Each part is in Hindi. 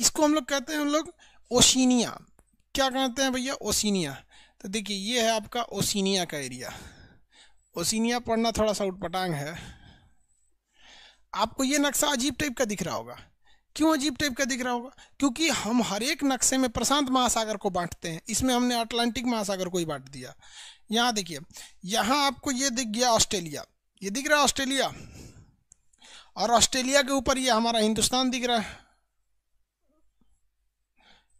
इसको हम लोग कहते हैं हम लोग ओशिनिया क्या कहते हैं भैया ओसिनिया तो देखिए ये है आपका ओसिनिया का एरिया ओसिनिया पढ़ना थोड़ा सा उटपटांग है आपको ये नक्शा अजीब टाइप का दिख रहा होगा क्यों अजीब टाइप का दिख रहा होगा क्योंकि हम हर एक नक्शे में प्रशांत महासागर को बांटते हैं इसमें हमने अटलांटिक महासागर को ही बांट दिया यहाँ देखिए यहाँ आपको ये दिख गया ऑस्ट्रेलिया ये दिख रहा है ऑस्ट्रेलिया और ऑस्ट्रेलिया के ऊपर ये हमारा हिंदुस्तान दिख रहा है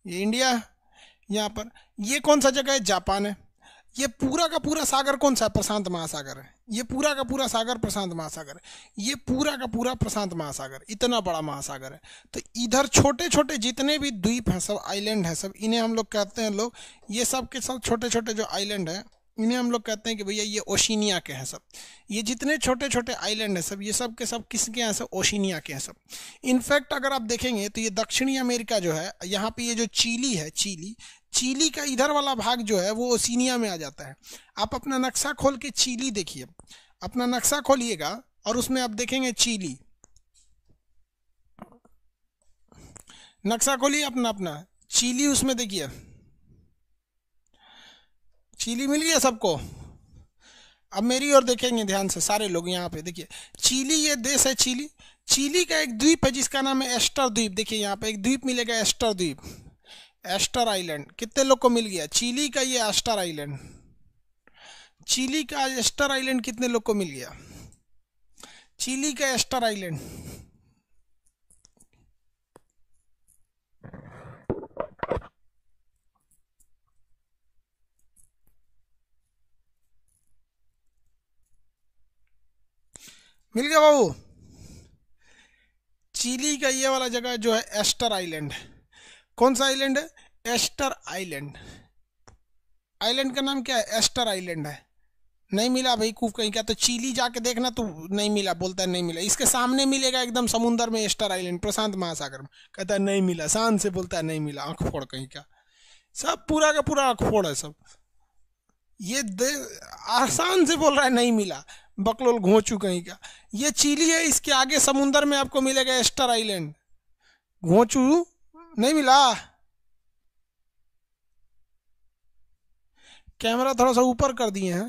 ये इंडिया है यहाँ पर ये कौन सा जगह है जापान है ये पूरा का पूरा सागर कौन सा है प्रशांत महासागर है ये पूरा का पूरा सागर प्रशांत महासागर है ये पूरा का पूरा प्रशांत महासागर इतना बड़ा महासागर है तो इधर छोटे छोटे जितने भी द्वीप हैं सब आइलैंड हैं सब इन्हें हम लोग कहते हैं लोग ये सब के सब छोटे छोटे जो आइलैंड हैं इन्हें हम लोग कहते हैं कि भैया ये ओशिनिया के हैं सब ये जितने छोटे छोटे आइलैंड हैं सब ये सब के सब किसके हैं सब ओशिनिया के हैं सब इनफैक्ट अगर आप देखेंगे तो ये दक्षिणी अमेरिका जो है यहाँ पे ये जो चीली है चीली चीली का इधर वाला भाग जो है वो ओशिनिया में आ जाता है आप अपना नक्शा खोल के चीली देखिए अपना नक्शा खोलिएगा और उसमें आप देखेंगे चीली नक्शा खोलिए अपना अपना चीली उसमें देखिए चीली मिल गया सबको अब मेरी ओर देखेंगे ध्यान से सारे लोग यहाँ पे देखिए चीली ये देश है चीली चीली का एक द्वीप है जिसका नाम है एस्टर द्वीप देखिए यहाँ पे एक द्वीप मिलेगा एस्टर द्वीप एस्टर आइलैंड कितने लोग को मिल गया चीली का ये एस्टर आइलैंड चीली का एस्टर आइलैंड कितने लोग को मिल गया चीली का एस्टर आइलैंड मिल गया बाबू चिली का ये वाला जगह जो है एस्टर आइलैंड कौन सा आइलैंड है एस्टर आइलैंड आइलैंड का नाम क्या है एस्टर आइलैंड है नहीं मिला भाई कूफ कहीं क्या तो चिली जाके देखना तो नहीं मिला बोलता है नहीं मिला इसके सामने मिलेगा एकदम समुंदर में एस्टर आइलैंड प्रशांत महासागर में कहता है नहीं मिला शान से बोलता है नहीं मिला आंख फोड़ कहीं क्या सब पूरा का पूरा आंख फोड़ है सब ये आसान से बोल रहा है नहीं मिला बकलोल घोचू कहीं का क्या ये चीली है इसके आगे समुंदर में आपको मिलेगा एस्टर आइलैंड घोचू नहीं मिला कैमरा थोड़ा सा ऊपर कर दिए हैं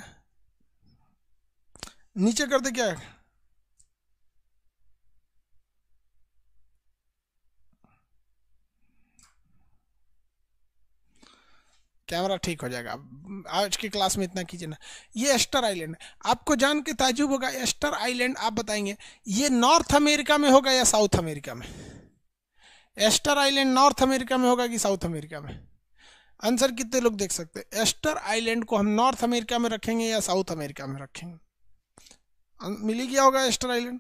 नीचे कर दे क्या है? कैमरा ठीक हो जाएगा आज की क्लास में इतना कीजिए ना ये एस्टर आइलैंड आपको जान के ताजुब होगा एस्टर आइलैंड आप बताएंगे ये नॉर्थ अमेरिका में होगा या साउथ अमेरिका में एस्टर आइलैंड नॉर्थ अमेरिका में होगा कि साउथ अमेरिका में आंसर कितने लोग देख सकते हैं एस्टर आइलैंड को हम नॉर्थ अमेरिका में रखेंगे या साउथ अमेरिका में रखेंगे अं, मिली क्या होगा एस्टर आइलैंड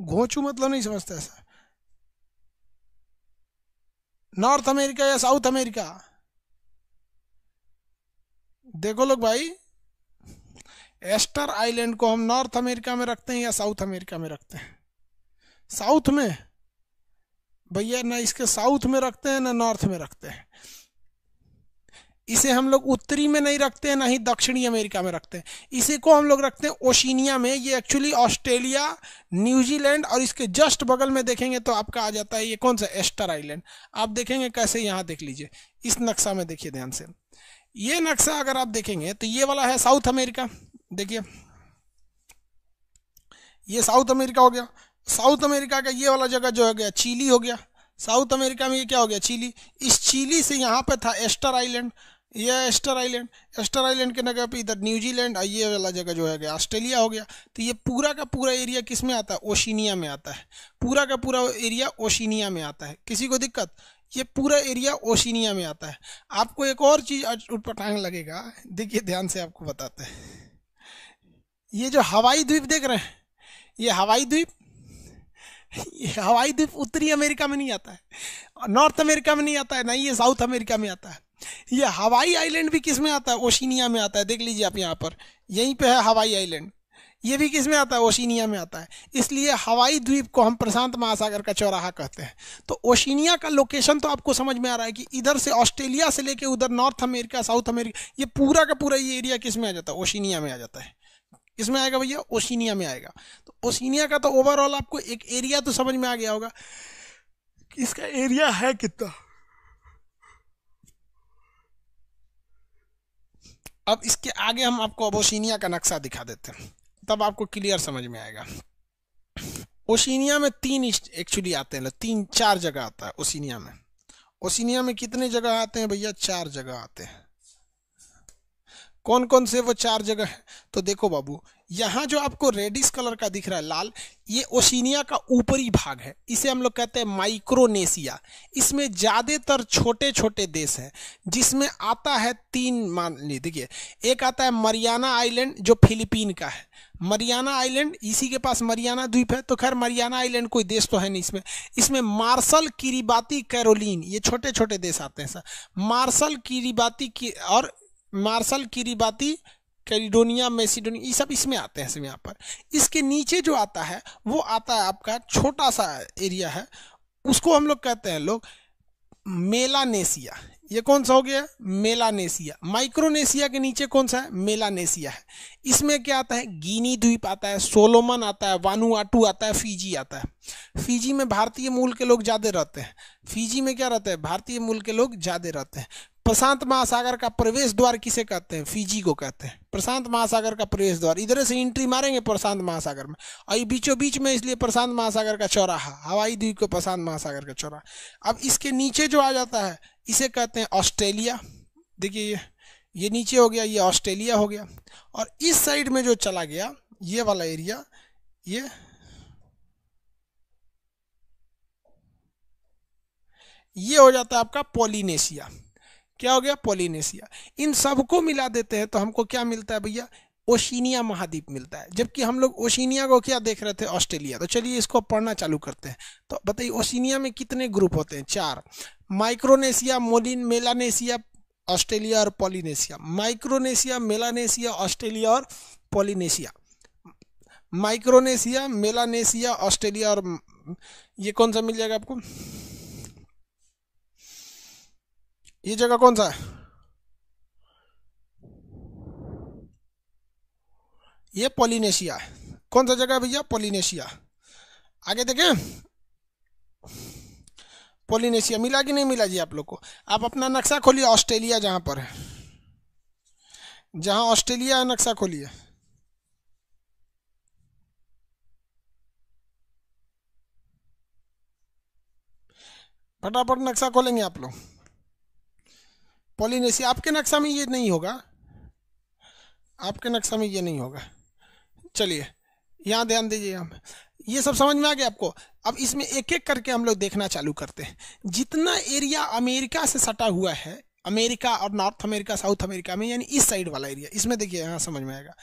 घोचू मतलब नहीं समझते ऐसा नॉर्थ अमेरिका या साउथ अमेरिका देखो लोग भाई एस्टर आइलैंड को हम नॉर्थ अमेरिका में रखते हैं या साउथ अमेरिका में रखते हैं साउथ में भैया ना इसके साउथ में रखते हैं ना नॉर्थ में रखते हैं इसे हम लोग उत्तरी में नहीं रखते हैं ना ही दक्षिणी अमेरिका में रखते हैं इसी को हम लोग रखते हैं ओशिनिया में ये एक्चुअली ऑस्ट्रेलिया न्यूजीलैंड और इसके जस्ट बगल में देखेंगे तो आपका आ जाता है ये कौन सा एस्टर आइलैंड आप देखेंगे कैसे यहाँ देख लीजिए इस नक्शा में देखिए ध्यान से ये नक्शा अगर आप देखेंगे तो ये वाला है साउथ अमेरिका देखिए ये साउथ अमेरिका हो गया साउथ अमेरिका का ये वाला जगह जो हो गया चिली हो गया साउथ अमेरिका में ये क्या हो गया चिली इस चिली से यहाँ पे था एस्टर आइलैंड ये एस्टर आइलैंड एस्टर आइलैंड के नगर पे इधर न्यूजीलैंड ये वाला जगह जो है गया ऑस्ट्रेलिया हो गया तो ये पूरा का पूरा एरिया किस में आता है ओशिनिया में आता है पूरा का पूरा एरिया ओशिनिया में आता है किसी को दिक्कत ये पूरा एरिया ओशिनिया में आता है आपको एक और चीज उठपटांग लगेगा देखिए ध्यान से आपको बताते हैं ये जो हवाई द्वीप देख रहे हैं ये हवाई द्वीप ये हवाई द्वीप उत्तरी अमेरिका में नहीं आता है नॉर्थ अमेरिका में नहीं आता है ना ये साउथ अमेरिका में आता है ये हवाई आइलैंड भी किस में आता है ओशिनिया में आता है देख लीजिए आप यहाँ पर यहीं पे है हवाई आइलैंड ये भी किस में आता है ओशिनिया में आता है इसलिए हवाई द्वीप को हम प्रशांत महासागर का चौराहा कहते हैं तो ओशिनिया का लोकेशन तो आपको समझ में आ रहा है कि इधर से ऑस्ट्रेलिया से लेके उधर नॉर्थ अमेरिका साउथ अमेरिका ये पूरा का पूरा ये एरिया किस में आ जाता है ओशिनिया में आ जाता है किसमें आएगा भैया ओशिनिया में आएगा तो ओशिनिया का तो ओवरऑल आपको एक एरिया तो समझ में आ गया होगा इसका एरिया है कितना अब इसके आगे हम आपको अबोशीनिया का नक्शा दिखा देते हैं तब आपको क्लियर समझ में आएगा ओशिनिया में तीन एक्चुअली आते हैं तीन चार जगह आता है ओशिनिया में ओशिनिया में कितने जगह आते हैं भैया चार जगह आते हैं कौन कौन से वो चार जगह है तो देखो बाबू यहाँ जो आपको रेडिस कलर का दिख रहा है लाल ये ओशिनिया का ऊपरी भाग है इसे हम लोग कहते हैं माइक्रोनेशिया इसमें ज़्यादातर छोटे छोटे देश हैं जिसमें आता है तीन मान ली देखिए एक आता है मरियाना आइलैंड जो फिलीपीन का है मरियाना आइलैंड इसी के पास मरियाना द्वीप है तो खैर मरियाना आइलैंड कोई देश तो है नहीं इसमें इसमें मार्शल किरीबाती कैरोलिन ये छोटे छोटे देश आते हैं सर मार्शल किरीबाती की और मार्शल किरीबाती कैलिडोनिया मेसिडोनिया ये सब इसमें आते हैं सब यहाँ पर इसके नीचे जो आता है वो आता है आपका छोटा सा एरिया है उसको हम लोग कहते हैं लोग मेलानेसिया ये कौन सा हो गया मेलानेशिया माइक्रोनेशिया के नीचे कौन सा है मेलानेशिया है इसमें क्या आता है गिनी द्वीप आता है सोलोमन आता है वानुआटू आता है फीजी आता है फीजी में भारतीय मूल के लोग ज़्यादा रहते हैं फीजी में क्या रहता है भारतीय मूल के लोग ज़्यादा रहते हैं प्रशांत महासागर का प्रवेश द्वार किसे कहते हैं फीजी को कहते हैं प्रशांत महासागर का प्रवेश द्वार इधर से एंट्री मारेंगे प्रशांत महासागर में और ये बीचों बीच में इसलिए प्रशांत महासागर का चौराहा हवाई द्वीप को प्रशांत महासागर का चौराहा अब इसके नीचे जो आ जाता है इसे कहते हैं ऑस्ट्रेलिया देखिए ये ये नीचे हो गया ये ऑस्ट्रेलिया हो गया और इस साइड में जो चला गया ये वाला एरिया ये ये हो जाता है आपका पोलिनेशिया क्या हो गया पोलिनेशिया इन सबको मिला देते हैं तो हमको क्या मिलता है भैया ओशिनिया महाद्वीप मिलता है जबकि हम लोग ओशिनिया को क्या देख रहे थे ऑस्ट्रेलिया तो चलिए इसको पढ़ना चालू करते हैं तो बताइए ओशिनिया में कितने ग्रुप होते हैं चार माइक्रोनेशिया मोलिन मेलानेशिया ऑस्ट्रेलिया और पॉलिनेशिया माइक्रोनेशिया मेलानेशिया ऑस्ट्रेलिया और पॉलिनेशिया माइक्रोनेशिया मेलानेशिया ऑस्ट्रेलिया और ये कौन सा मिल जाएगा आपको ये जगह कौन सा है ये पॉलीनेशिया कौन सा जगह भैया पॉलिनेशिया आगे देखें पोलिनेशिया मिला कि नहीं मिला जी आप लोग को आप अपना नक्शा खोलिए ऑस्ट्रेलिया जहाँ पर है जहाँ ऑस्ट्रेलिया नक्शा खोलिए फटाफट नक्शा खोलेंगे आप लोग पोलिनेशिया आपके नक्शा में ये नहीं होगा आपके नक्शा में ये नहीं होगा चलिए यहाँ ध्यान दीजिए ये सब समझ में आ गया आपको अब इसमें एक एक करके हम लोग देखना चालू करते हैं जितना एरिया अमेरिका से सटा हुआ है अमेरिका और नॉर्थ अमेरिका साउथ अमेरिका में यानी इस साइड वाला एरिया इसमें देखिए यहाँ समझ में आएगा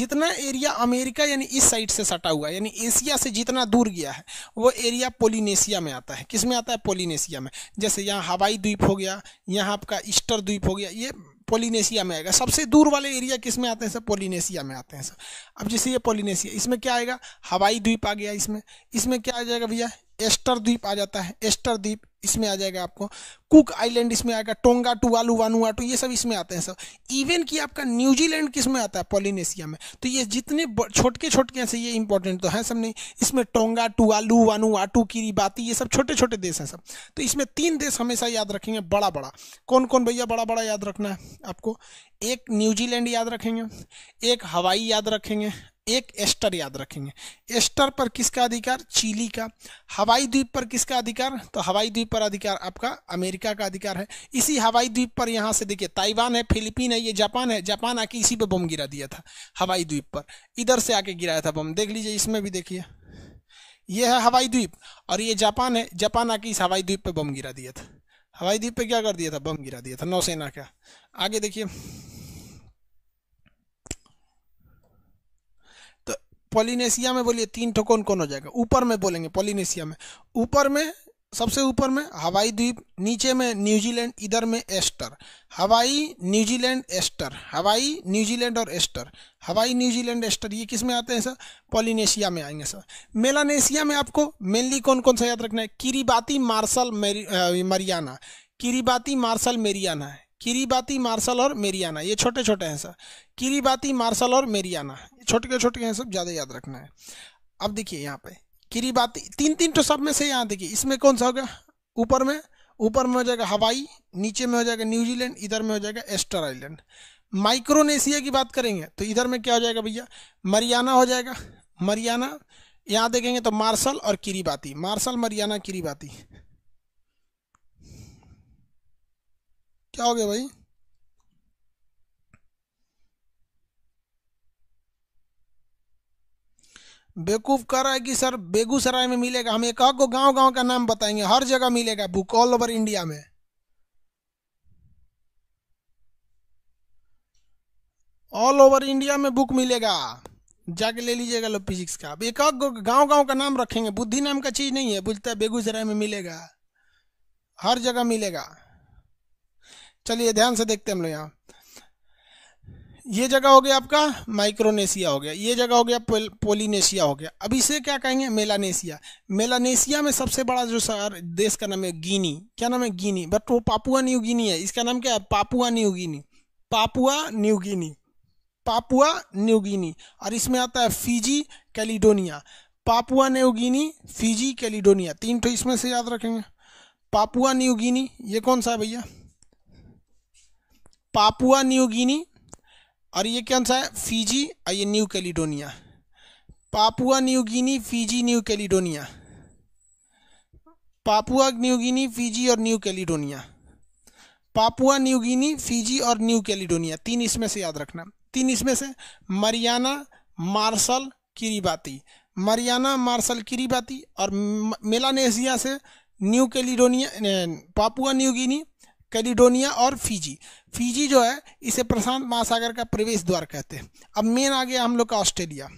जितना एरिया अमेरिका यानी इस साइड से सटा हुआ है यानी एशिया से जितना दूर गया है वो एरिया पोलिनेशिया में आता है किस में आता है पोलिनेशिया में जैसे यहाँ हवाई द्वीप हो गया यहाँ आपका ईस्टर द्वीप हो गया ये पोलिनेशिया में आएगा सबसे दूर वाले एरिया किस में आते हैं सर पोलिनेशिया में आते हैं सर अब जैसे ये पोलिनेशिया इसमें क्या आएगा हवाई द्वीप आ गया इसमें इसमें क्या आ जाएगा भैया एस्टर द्वीप आ जाता है एस्टर द्वीप इसमें आ जाएगा आपको कुक आइलैंड इसमें आएगा टोंगा टुआलू वानुआटू ये सब इसमें आते हैं सब इवन कि आपका न्यूजीलैंड किस में आता है पॉलिनेशिया में तो ये जितने छोटके छोटके हैं से ये इंपॉर्टेंट तो है सब नहीं इसमें टोंगा टुआलू वानुआटू बाती ये सब छोटे छोटे देश हैं सब तो इसमें तीन देश हमेशा याद रखेंगे बड़ा बड़ा कौन कौन भैया बड़ा बड़ा याद रखना है आपको एक न्यूजीलैंड याद रखेंगे एक हवाई याद रखेंगे एक एस्टर याद रखेंगे एस्टर पर किसका अधिकार चिली का हवाई द्वीप पर किसका अधिकार तो हवाई द्वीप पर अधिकार आपका अमेरिका का अधिकार है इसी हवाई द्वीप पर यहां से देखिए ताइवान है फिलीपीन है ये जापान है जापान आके इसी पे बम गिरा दिया था हवाई द्वीप पर इधर से आके गिराया था बम देख लीजिए इसमें भी देखिए यह है हवाई द्वीप और ये जापान है जापान आके इस हवाई द्वीप पर बम गिरा दिया था हवाई द्वीप पर क्या कर दिया था बम गिरा दिया था नौसेना का आगे देखिए पोलिनेशिया में बोलिए तीन ठो कौन कौन हो जाएगा ऊपर में बोलेंगे पोलिनेशिया में ऊपर में सबसे ऊपर में हवाई द्वीप नीचे में न्यूजीलैंड इधर में Easter Hawaii New Zealand Easter Hawaii New Zealand और एस्टर हवाई न्यूजीलैंड एस्टर ये किस में आते हैं सर पोलिनेशिया में आएंगे सर मेलानेशिया में आपको मेनली कौन कौन सा याद रखना है Kiribati Marshall Mariana Kiribati Marshall Mariana है किरीबाती मार्शल और मेरियाना ये छोटे छोटे हैं सर किरीबाती मार्शल और मेरियाना छोटे के छोटे हैं सब ज़्यादा याद रखना है अब देखिए यहाँ पे किरीबाती तीन तीन तो सब में से यहाँ देखिए इसमें कौन सा होगा ऊपर में ऊपर में हो जाएगा हवाई नीचे में हो जाएगा न्यूजीलैंड इधर में हो जाएगा एस्टर आइलैंड माइक्रोनेशिया की बात करेंगे तो इधर में क्या हो जाएगा भैया मरियाना हो जाएगा मरियाना यहाँ देखेंगे तो मार्शल और किरीबाती मार्शल मरियाना किरीबाती क्या हो गया भाई बेकूफ कर रहा है कि सर बेगूसराय में मिलेगा हम एक को गांव गांव का नाम बताएंगे हर जगह मिलेगा बुक ऑल ओवर इंडिया में ऑल ओवर इंडिया में बुक मिलेगा जाके ले लीजिएगा लोग फिजिक्स का अब एक गांव गांव का नाम रखेंगे बुद्धि नाम का चीज नहीं है बुझता है बेगूसराय में मिलेगा हर जगह मिलेगा चलिए ध्यान से देखते हैं हम लोग यहाँ ये जगह हो गया आपका माइक्रोनेशिया हो गया ये जगह हो गया पोल, पोलिनेशिया हो गया अब इसे क्या कहेंगे मेलानेशिया मेलानेशिया में सबसे बड़ा जो शहर देश का नाम है गिनी क्या नाम है गिनी बट वो पापुआ न्यू गिनी है इसका नाम क्या है Papua New Guinea Papua New Guinea Papua New Guinea और इसमें आता है Fiji Caledonia Papua New Guinea Fiji Caledonia तीन तो इसमें से याद रखेंगे पापुआ न्यू गिनी ये कौन सा है भैया पापुआ न्यू गिनी और ये कौन सा है फीजी और ये New Caledonia Papua New Guinea Fiji New Caledonia Papua New Guinea Fiji और New Caledonia Papua New Guinea Fiji और न्यू कैलिडोनिया तीन इसमें से याद रखना तीन इसमें से Mariana Marshall Kiribati Mariana Marshall Kiribati और मेलानेशिया से New Caledonia Papua New Guinea Caledonia और फीजी फीजी जो है इसे प्रशांत महासागर का प्रवेश द्वार कहते हैं अब मेन आ गया हम लोग का ऑस्ट्रेलिया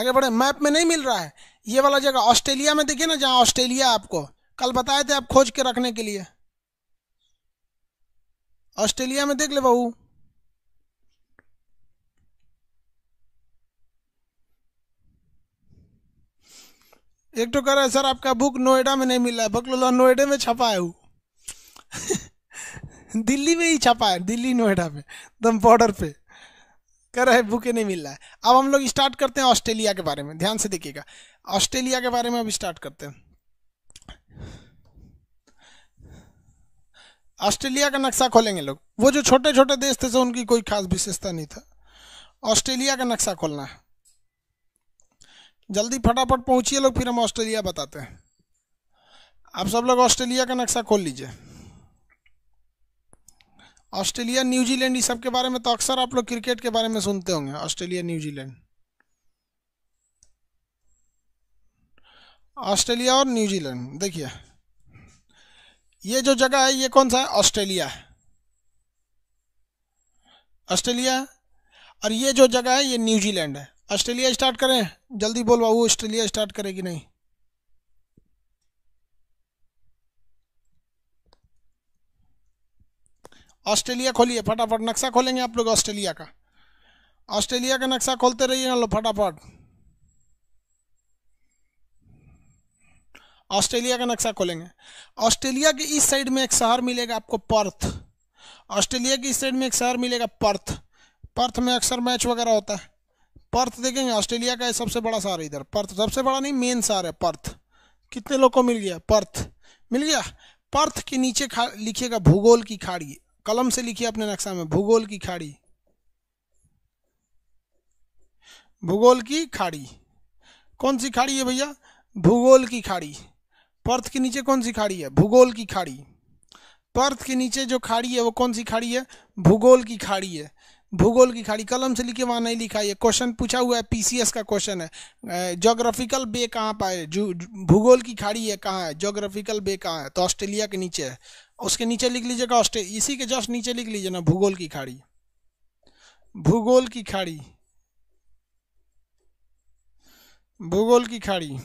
आगे बढ़े मैप में नहीं मिल रहा है ये वाला जगह ऑस्ट्रेलिया में देखिए ना जहां ऑस्ट्रेलिया आपको कल बताए थे आप खोज के रखने के लिए ऑस्ट्रेलिया में देख ले बहू एक तो कह रहे सर आपका बुक नोएडा में नहीं मिला है बकलोला हाँ, नोएडा में छपा है वो दिल्ली में ही छपा है दिल्ली नोएडा में दम बॉर्डर पे कह रहे बुके नहीं मिल रहा है अब हम लोग स्टार्ट करते हैं ऑस्ट्रेलिया के बारे में ध्यान से देखिएगा ऑस्ट्रेलिया के बारे में अब स्टार्ट करते हैं ऑस्ट्रेलिया का नक्शा खोलेंगे लोग वो जो छोटे छोटे देश थे तो उनकी कोई खास विशेषता नहीं था ऑस्ट्रेलिया का नक्शा खोलना है जल्दी फटाफट पहुंचिए लोग फिर हम ऑस्ट्रेलिया बताते हैं आप सब लोग ऑस्ट्रेलिया का नक्शा खोल लीजिए ऑस्ट्रेलिया न्यूजीलैंड इस सब के बारे में तो अक्सर आप लोग क्रिकेट के बारे में सुनते होंगे ऑस्ट्रेलिया न्यूजीलैंड ऑस्ट्रेलिया और न्यूजीलैंड देखिए ये जो जगह है ये कौन सा है ऑस्ट्रेलिया है ऑस्ट्रेलिया और ये जो जगह है ये न्यूजीलैंड है ऑस्ट्रेलिया स्टार्ट करें जल्दी बोल बाबू ऑस्ट्रेलिया स्टार्ट करेगी नहीं ऑस्ट्रेलिया खोलिए फटाफट नक्शा खोलेंगे आप लोग ऑस्ट्रेलिया का ऑस्ट्रेलिया का नक्शा खोलते रहिए लो फटाफट ऑस्ट्रेलिया का नक्शा खोलेंगे ऑस्ट्रेलिया के इस साइड में एक शहर मिलेगा आपको पर्थ ऑस्ट्रेलिया की इस साइड में एक शहर मिलेगा पर्थ पर्थ में अक्सर मैच वगैरह होता है पर्थ देखेंगे ऑस्ट्रेलिया का है सबसे बड़ा शहर इधर पर्थ सबसे बड़ा नहीं मेन शहर है पर्थ कितने लोग को मिल गया पर्थ मिल गया पर्थ के नीचे लिखिएगा भूगोल की खाड़ी कलम से लिखिए अपने नक्शा में भूगोल की खाड़ी भूगोल की खाड़ी कौन सी खाड़ी है भैया भूगोल की खाड़ी पर्थ के नीचे कौन सी खाड़ी है भूगोल की खाड़ी पर्थ के नीचे जो खाड़ी है वो कौन सी खाड़ी है भूगोल की खाड़ी है भूगोल की खाड़ी कलम से लिखे वहाँ नहीं लिखा ये क्वेश्चन पूछा हुआ है पीसीएस का क्वेश्चन है जोग्राफिकल बे कहाँ पर है भूगोल की खाड़ी है कहाँ है जोग्राफिकल बे कहाँ है तो ऑस्ट्रेलिया के नीचे है उसके नीचे लिख लीजिएगा ऑस्ट्रेलिया इसी के जस्ट नीचे लिख लीजिए ना भूगोल की खाड़ी भूगोल की खाड़ी भूगोल की खाड़ी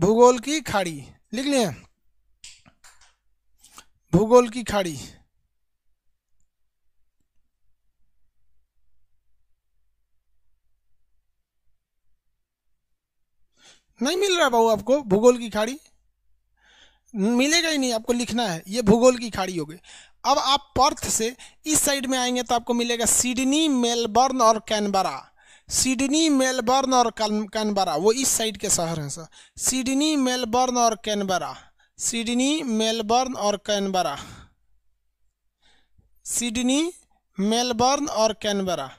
भूगोल की खाड़ी लिख लिए भूगोल की खाड़ी नहीं मिल रहा भाऊ आपको भूगोल की खाड़ी मिलेगा ही नहीं आपको लिखना है ये भूगोल की खाड़ी हो गई अब आप पर्थ से इस साइड में आएंगे तो आपको मिलेगा सिडनी मेलबर्न और कैनबरा सिडनी मेलबर्न और कैनबरा वो इस साइड के शहर हैं सर सिडनी मेलबर्न और कैनबरा सिडनी मेलबर्न और कैनबरा सिडनी मेलबर्न और कैनबरा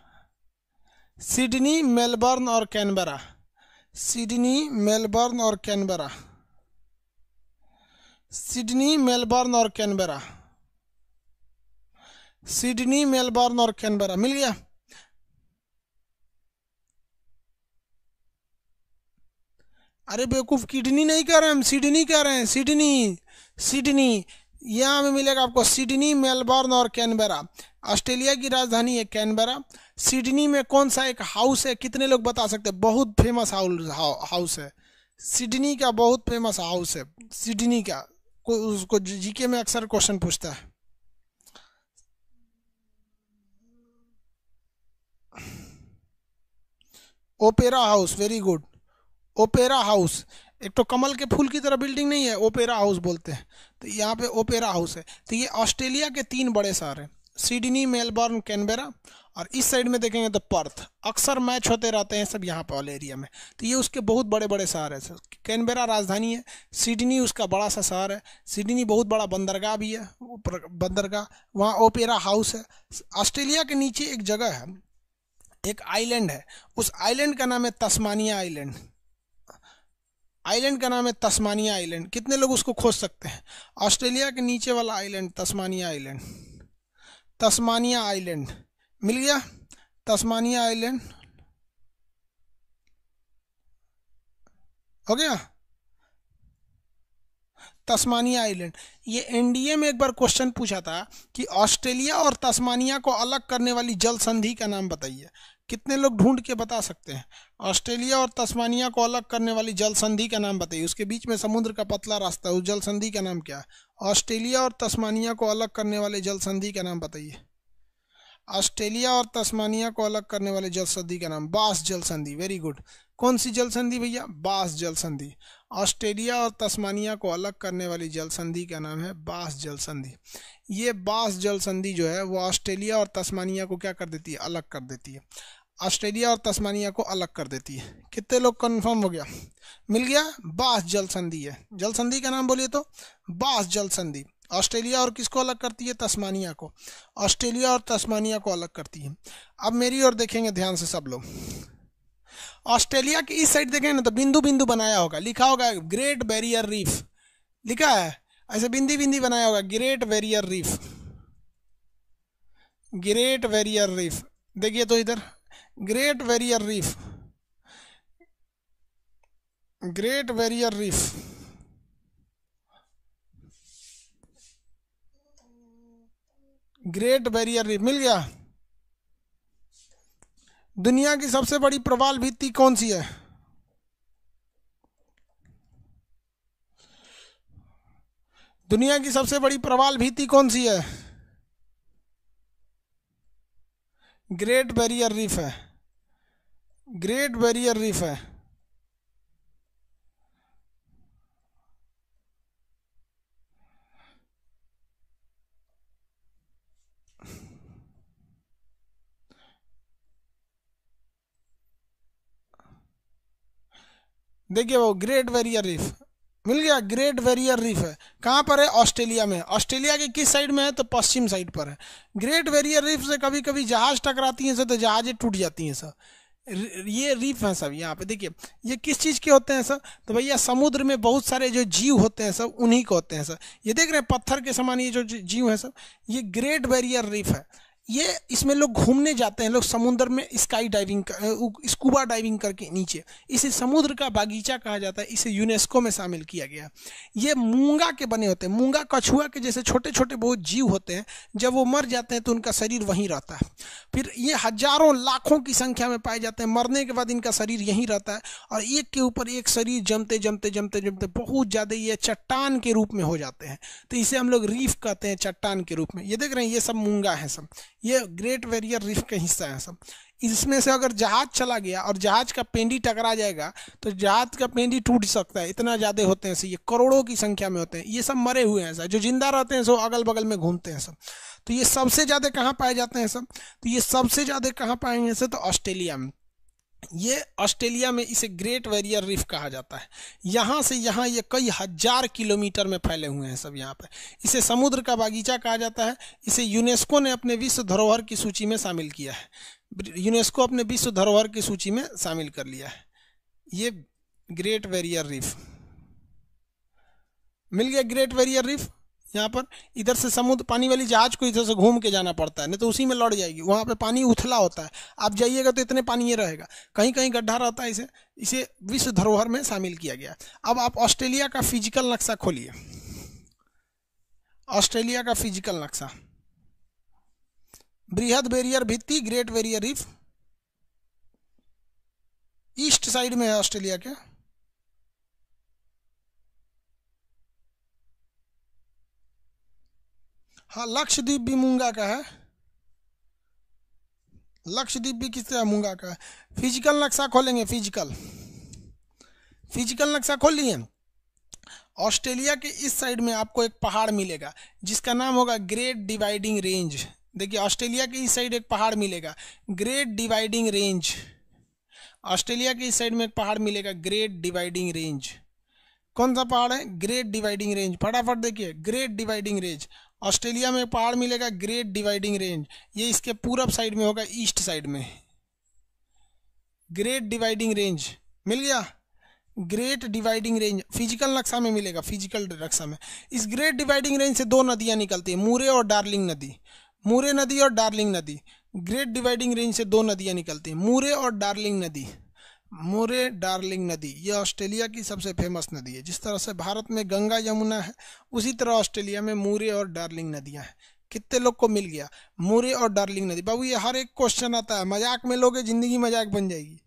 सिडनी मेलबर्न और कैनबरा सिडनी मेलबर्न और कैनबरा सिडनी मेलबर्न और कैनबरा सिडनी मेलबर्न और कैनबरा मिल गया अरे बेवकूफ किडनी नहीं कह रहे हम सिडनी कह रहे हैं सिडनी सिडनी यहां में मिलेगा आपको सिडनी मेलबर्न और कैनबरा ऑस्ट्रेलिया की राजधानी है कैनबरा सिडनी में कौन सा एक हाउस है कितने लोग बता सकते हैं बहुत फेमस हाउस है सिडनी का बहुत फेमस हाउस है सिडनी का को उसको जीके में अक्सर क्वेश्चन पूछता है opera house very good opera house एक तो कमल के फूल की तरह बिल्डिंग नहीं है ओपेरा हाउस बोलते हैं तो यहाँ पे ओपेरा हाउस है तो ये ऑस्ट्रेलिया के तीन बड़े शहर हैं सिडनी मेलबर्न कैनबेरा और इस साइड में देखेंगे तो पर्थ अक्सर मैच होते रहते हैं सब यहाँ पॉल एरिया में तो ये उसके बहुत बड़े बड़े शहर है सर कैनबेरा राजधानी है सिडनी उसका बड़ा सा शहर है सिडनी बहुत बड़ा बंदरगाह भी है बंदरगाह वहाँ ओपेरा हाउस है ऑस्ट्रेलिया के नीचे एक जगह है एक आइलैंड है उस आइलैंड का नाम है तस्मानिया आइलैंड आइलैंड का नाम है तस्मानिया आइलैंड कितने लोग उसको खोज सकते हैं ऑस्ट्रेलिया के नीचे वाला island Tasmania island Tasmania island मिल गया तस्मानिया आइलैंड हो गया तस्मानिया आइलैंड ये एनडीए में एक बार क्वेश्चन पूछा था कि ऑस्ट्रेलिया और तस्मानिया को अलग करने वाली जल संधि का नाम बताइए कितने लोग ढूंढ के बता सकते हैं ऑस्ट्रेलिया और तस्मानिया को अलग करने वाली जल संधि का नाम बताइए उसके बीच में समुद्र का पतला रास्ता है उस जल संधि का नाम क्या है ऑस्ट्रेलिया और तस्मानिया को अलग करने वाले जल संधि का नाम बताइए ऑस्ट्रेलिया और तस्मानिया को अलग करने वाले जल संधि का नाम बास जल संधि वेरी गुड कौन सी जल संधि भैया बास जल संधि ऑस्ट्रेलिया और तस्मानिया को अलग करने वाली जल संधि का नाम है बास जल संधि ये बास जल संधि जो है वो ऑस्ट्रेलिया और तस्मानिया को क्या कर देती है अलग कर देती है ऑस्ट्रेलिया और तस्मानिया को अलग कर देती है कितने लोग कन्फर्म हो गया मिल गया बास जल संधि है जल संधि का नाम बोलिए तो बास जल संधि ऑस्ट्रेलिया और किसको अलग करती है तस्मानिया को ऑस्ट्रेलिया और तस्मानिया को अलग करती है अब मेरी ओर देखेंगे ध्यान से सब लोग ऑस्ट्रेलिया की इस साइड देखें ना तो बिंदु बिंदु बनाया होगा लिखा होगा ग्रेट बैरियर रीफ लिखा है ऐसे बिंदी बिंदी बनाया होगा Great Barrier Reef Great Barrier Reef देखिए तो इधर Great Barrier Reef Great Barrier Reef Great Barrier Reef मिल गया दुनिया की सबसे बड़ी प्रवाल भित्ति कौन सी है दुनिया की सबसे बड़ी प्रवाल भीति कौन सी है ग्रेट बैरियर रीफ है ग्रेट बैरियर रीफ है देखिए वो ग्रेट वेरियर रीफ मिल गया ग्रेट वेरियर रीफ है कहाँ पर है ऑस्ट्रेलिया में ऑस्ट्रेलिया के किस साइड में है तो पश्चिम साइड पर है ग्रेट वेरियर रीफ से कभी कभी जहाज टकराती हैं सर तो जहाजें टूट जाती हैं सर ये रीफ हैं सब यहाँ पे देखिए ये किस चीज़ के होते हैं सर तो भैया समुद्र में बहुत सारे जो जीव होते हैं सब उन्हीं के होते हैं सर ये देख रहे हैं पत्थर के समान ये जो जीव हैं सब ये ग्रेट बैरियर रीफ है ये इसमें लोग घूमने जाते हैं लोग समुद्र में स्काई डाइविंग स्कूबा डाइविंग करके नीचे इसे समुद्र का बागीचा कहा जाता है इसे यूनेस्को में शामिल किया गया ये मूंगा के बने होते हैं मूंगा कछुआ के जैसे छोटे छोटे बहुत जीव होते हैं जब वो मर जाते हैं तो उनका शरीर वहीं रहता है फिर ये हजारों लाखों की संख्या में पाए जाते हैं मरने के बाद इनका शरीर यहीं रहता है और एक के ऊपर एक शरीर जमते जमते जमते जमते बहुत ज़्यादा ये चट्टान के रूप में हो जाते हैं तो इसे हम लोग रीफ कहते हैं चट्टान के रूप में ये देख रहे हैं ये सब मूंगा है सब ये ग्रेट वेरियर रिफ का हिस्सा है सब इसमें से अगर जहाज चला गया और जहाज का पेंडी टकरा जाएगा तो जहाज का पेंडी टूट सकता है इतना ज़्यादा होते हैं ये करोड़ों की संख्या में होते हैं ये सब मरे हुए हैं सर जो जिंदा रहते हैं सो अगल बगल में घूमते हैं सब तो ये सबसे ज़्यादा कहाँ पाए जाते हैं सब तो ये सबसे ज़्यादा कहाँ पाएंगे सर तो ऑस्ट्रेलिया में ये ऑस्ट्रेलिया में इसे ग्रेट वेरियर रिफ कहा जाता है यहाँ से यहाँ ये कई हजार किलोमीटर में फैले हुए हैं सब यहाँ पर इसे समुद्र का बागीचा कहा जाता है इसे यूनेस्को ने अपने विश्व धरोहर की सूची में शामिल किया है यूनेस्को अपने विश्व धरोहर की सूची में शामिल कर लिया है ये ग्रेट वेरियर रिफ मिल गया ग्रेट वेरियर रिफ यहाँ पर इधर से समुद्र पानी वाली जहाज को इधर से घूम के जाना पड़ता है नहीं तो उसी में लड़ जाएगी वहाँ पे पानी उथला होता है आप जाइएगा तो इतने पानी ये रहेगा कहीं कहीं गड्ढा रहता है इसे इसे विश्व धरोहर में शामिल किया गया अब आप ऑस्ट्रेलिया का फिजिकल नक्शा खोलिए ऑस्ट्रेलिया का फिजिकल नक्शा बृहद बेरियर भित्ती Great Barrier Reef east side में है ऑस्ट्रेलिया के हाँ लक्षद्वीप भी मूंगा का है लक्षद्वीप भी किस तरह मूंगा का है फिजिकल नक्शा खोलेंगे फिजिकल फिजिकल नक्शा खोल लिए ऑस्ट्रेलिया के इस साइड में आपको एक पहाड़ मिलेगा जिसका नाम होगा ग्रेट डिवाइडिंग रेंज देखिए ऑस्ट्रेलिया के इस साइड एक पहाड़ मिलेगा ग्रेट डिवाइडिंग रेंज ऑस्ट्रेलिया के इस साइड में एक पहाड़ मिलेगा ग्रेट डिवाइडिंग रेंज कौन सा पहाड़ है ग्रेट डिवाइडिंग रेंज फटाफट देखिए ग्रेट डिवाइडिंग रेंज ऑस्ट्रेलिया में पहाड़ मिलेगा ग्रेट डिवाइडिंग रेंज ये इसके पूरब साइड में होगा ईस्ट साइड में ग्रेट डिवाइडिंग रेंज मिल गया ग्रेट डिवाइडिंग रेंज फिजिकल नक्शा में मिलेगा फिजिकल नक्शा में इस ग्रेट डिवाइडिंग रेंज से दो नदियाँ निकलती हैं मूरे और डार्लिंग नदी मूरे नदी और डार्लिंग नदी ग्रेट डिवाइडिंग रेंज से दो नदियाँ निकलती हैं मूरे और डार्लिंग नदी मोरे डार्लिंग नदी यह ऑस्ट्रेलिया की सबसे फेमस नदी है जिस तरह से भारत में गंगा यमुना है उसी तरह ऑस्ट्रेलिया में मोरे और डार्लिंग नदियां हैं कितने लोग को मिल गया मोरे और डार्लिंग नदी बाबू ये हर एक क्वेश्चन आता है मजाक में लोगे जिंदगी मजाक बन जाएगी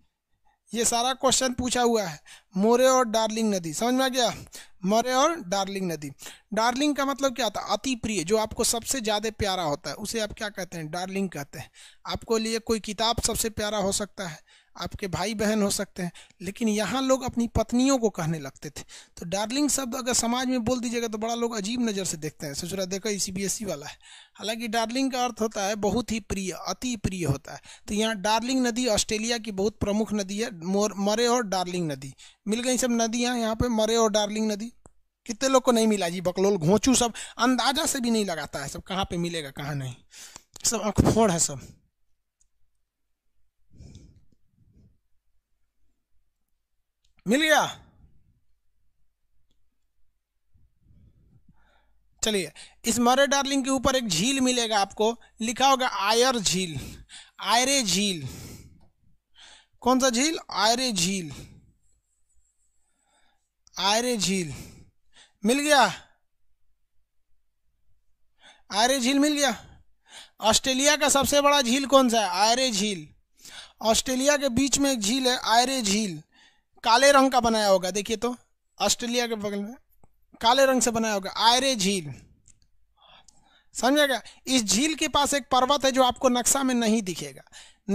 ये सारा क्वेश्चन पूछा हुआ है मोरे और डार्लिंग नदी समझ में आ गया मोरे और डार्लिंग नदी डार्लिंग का मतलब क्या होता है अति प्रिय जो आपको सबसे ज़्यादा प्यारा होता है उसे आप क्या कहते हैं डार्लिंग कहते हैं आपको लिए कोई किताब सबसे प्यारा हो सकता है आपके भाई बहन हो सकते हैं लेकिन यहाँ लोग अपनी पत्नियों को कहने लगते थे तो डार्लिंग शब्द अगर समाज में बोल दीजिएगा तो बड़ा लोग अजीब नज़र से देखते हैं सोच रहा देखो ये सी e वाला है हालांकि डार्लिंग का अर्थ होता है बहुत ही प्रिय अति प्रिय होता है तो यहाँ डार्लिंग नदी ऑस्ट्रेलिया की बहुत प्रमुख नदी है मरे और डार्लिंग नदी मिल गई सब नदियाँ यहाँ पर मरे और डार्लिंग नदी कितने लोग को नहीं मिला जी बकलोल घोंचू सब अंदाजा से भी नहीं लगाता है सब कहाँ पर मिलेगा कहाँ नहीं सब अखफोड़ है सब मिल गया चलिए इस मरे डार्लिंग के ऊपर एक झील मिलेगा आपको लिखा होगा आयर झील आयरे झील कौन सा झील आयरे झील आयरे झील मिल गया आयरे झील मिल गया ऑस्ट्रेलिया का सबसे बड़ा झील कौन सा है आयरे झील ऑस्ट्रेलिया के बीच में एक झील है आयरे झील काले रंग का बनाया होगा देखिए तो ऑस्ट्रेलिया के बगल में काले रंग से बनाया होगा आयरे झील समझेगा इस झील के पास एक पर्वत है जो आपको नक्शा में नहीं दिखेगा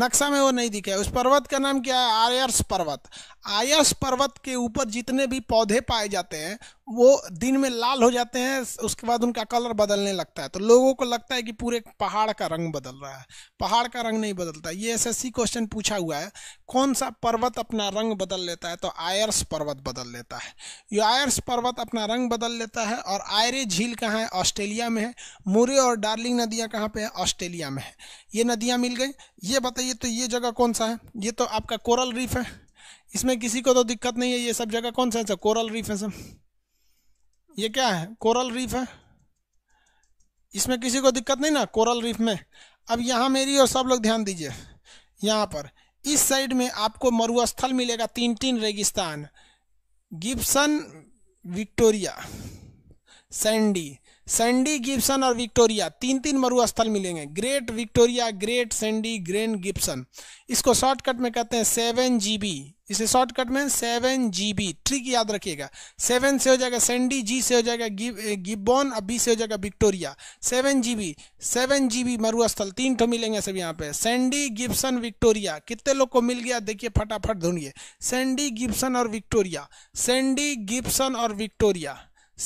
नक्शा में वो नहीं दिखेगा उस पर्वत का नाम क्या है आयर्स पर्वत आयर्स पर्वत के ऊपर जितने भी पौधे पाए जाते हैं वो दिन में लाल हो जाते हैं उसके बाद उनका कलर बदलने लगता है तो लोगों को लगता है कि पूरे पहाड़ का रंग बदल रहा है पहाड़ का रंग नहीं बदलता ये एसएससी क्वेश्चन पूछा हुआ है कौन सा पर्वत अपना रंग बदल लेता है तो आयर्स पर्वत बदल लेता है ये आयर्स पर्वत अपना रंग बदल लेता है और आयरे झील कहाँ है ऑस्ट्रेलिया में है मुरे और डार्लिंग नदियाँ कहाँ पर है ऑस्ट्रेलिया में है ये नदियाँ मिल गई ये बताइए तो ये जगह कौन सा है ये तो आपका कोरल रीफ है इसमें किसी को तो दिक्कत नहीं है ये सब जगह कौन सा है अच्छा, कोरल रीफ है सब ये क्या है कोरल रीफ है इसमें किसी को दिक्कत नहीं ना कोरल रीफ में अब यहाँ मेरी और सब लोग ध्यान दीजिए यहाँ पर इस साइड में आपको मरुस्थल मिलेगा तीन तीन रेगिस्तान Gibson Victoria Sandy Sandy Gibson और विक्टोरिया तीन तीन मरुस्थल मिलेंगे Great Victoria Great Sandy Great Gibson इसको शॉर्टकट में कहते हैं सेवन जी बी इसे शॉर्टकट में सेवन जी बी ट्रिक याद रखिएगा सेवन से हो जाएगा सेंडी जी से हो जाएगा गिबोन और बी से हो जाएगा Victoria seven G B seven G B मरुस्थल तीन ठो मिलेंगे सब यहाँ पे सेंडी गिब्सन विक्टोरिया कितने लोग को मिल गया देखिए फटाफट ढूंढिए सेंडी गिब्सन और विक्टोरिया सेंडी गिब्सन और विक्टोरिया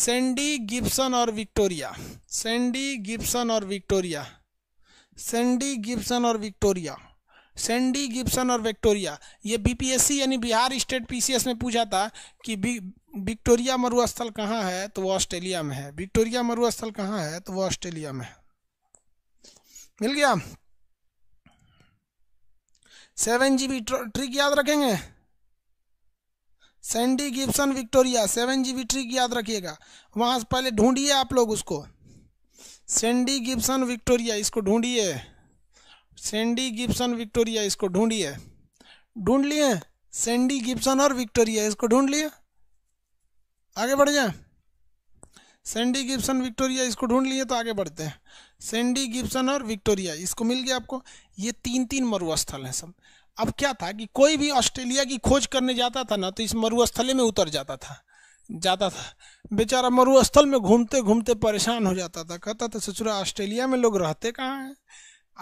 सेंडी गिब्सन और विक्टोरिया सेंडी गिब्सन और विक्टोरिया सेंडी गिब्सन और विक्टोरिया सैंडी गिब्सन और विक्टोरिया ये बीपीएससी यानी बिहार स्टेट पीसीएस में पूछा था कि विक्टोरिया मरुस्थल कहाँ है तो वो ऑस्ट्रेलिया में है विक्टोरिया मरुस्थल कहाँ है तो वो ऑस्ट्रेलिया में है मिल गया सेवन जीबी ट्रिक याद रखेंगे Sandy Gibson Victoria seven GB trick याद रखिएगा वहां से पहले ढूंढिए आप लोग उसको सैंडी गिब्सन विक्टोरिया इसको ढूंढिए सेंडी गिप्सन विक्टोरिया इसको ढूंढिए ढूंढ लिए सेंडी गिप्सन और विक्टोरिया इसको ढूंढ लिए आगे बढ़ जाए सेंडी गिप्सन विक्टोरिया इसको ढूंढ लिए तो आगे बढ़ते हैं सेंडी गिप्सन और विक्टोरिया इसको मिल गया आपको ये तीन तीन मरुस्थल हैं सब अब क्या था कि कोई भी ऑस्ट्रेलिया की खोज करने जाता था ना तो इस मरुस्थले में उतर जाता था जाता था बेचारा मरुस्थल में घूमते घूमते परेशान हो जाता था कहता था ससुरा ऑस्ट्रेलिया में लोग रहते कहाँ हैं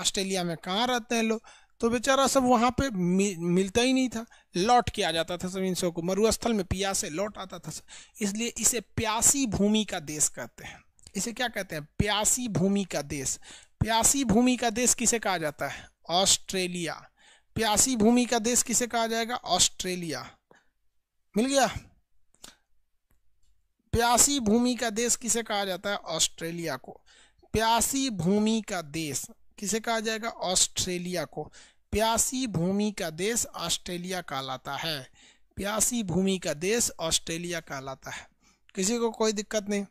ऑस्ट्रेलिया में कहाँ रहते हैं लोग तो बेचारा सब वहाँ पे मि, मिलता ही नहीं था लौट के आ जाता था सब इन सबको मरुस्थल में पिया से लौट आता था इसलिए इसे प्यासी भूमि का देश कहते हैं इसे क्या कहते हैं प्यासी भूमि का देश प्यासी भूमि का देश किसे कहा जाता है ऑस्ट्रेलिया प्यासी भूमि का देश किसे कहा जाएगा ऑस्ट्रेलिया मिल गया प्यासी भूमि का देश किसे कहा जाता है ऑस्ट्रेलिया को प्यासी भूमि का देश किसे कहा जाएगा ऑस्ट्रेलिया को प्यासी भूमि का देश ऑस्ट्रेलिया कहलाता है प्यासी भूमि का देश ऑस्ट्रेलिया कहलाता है किसी को कोई दिक्कत नहीं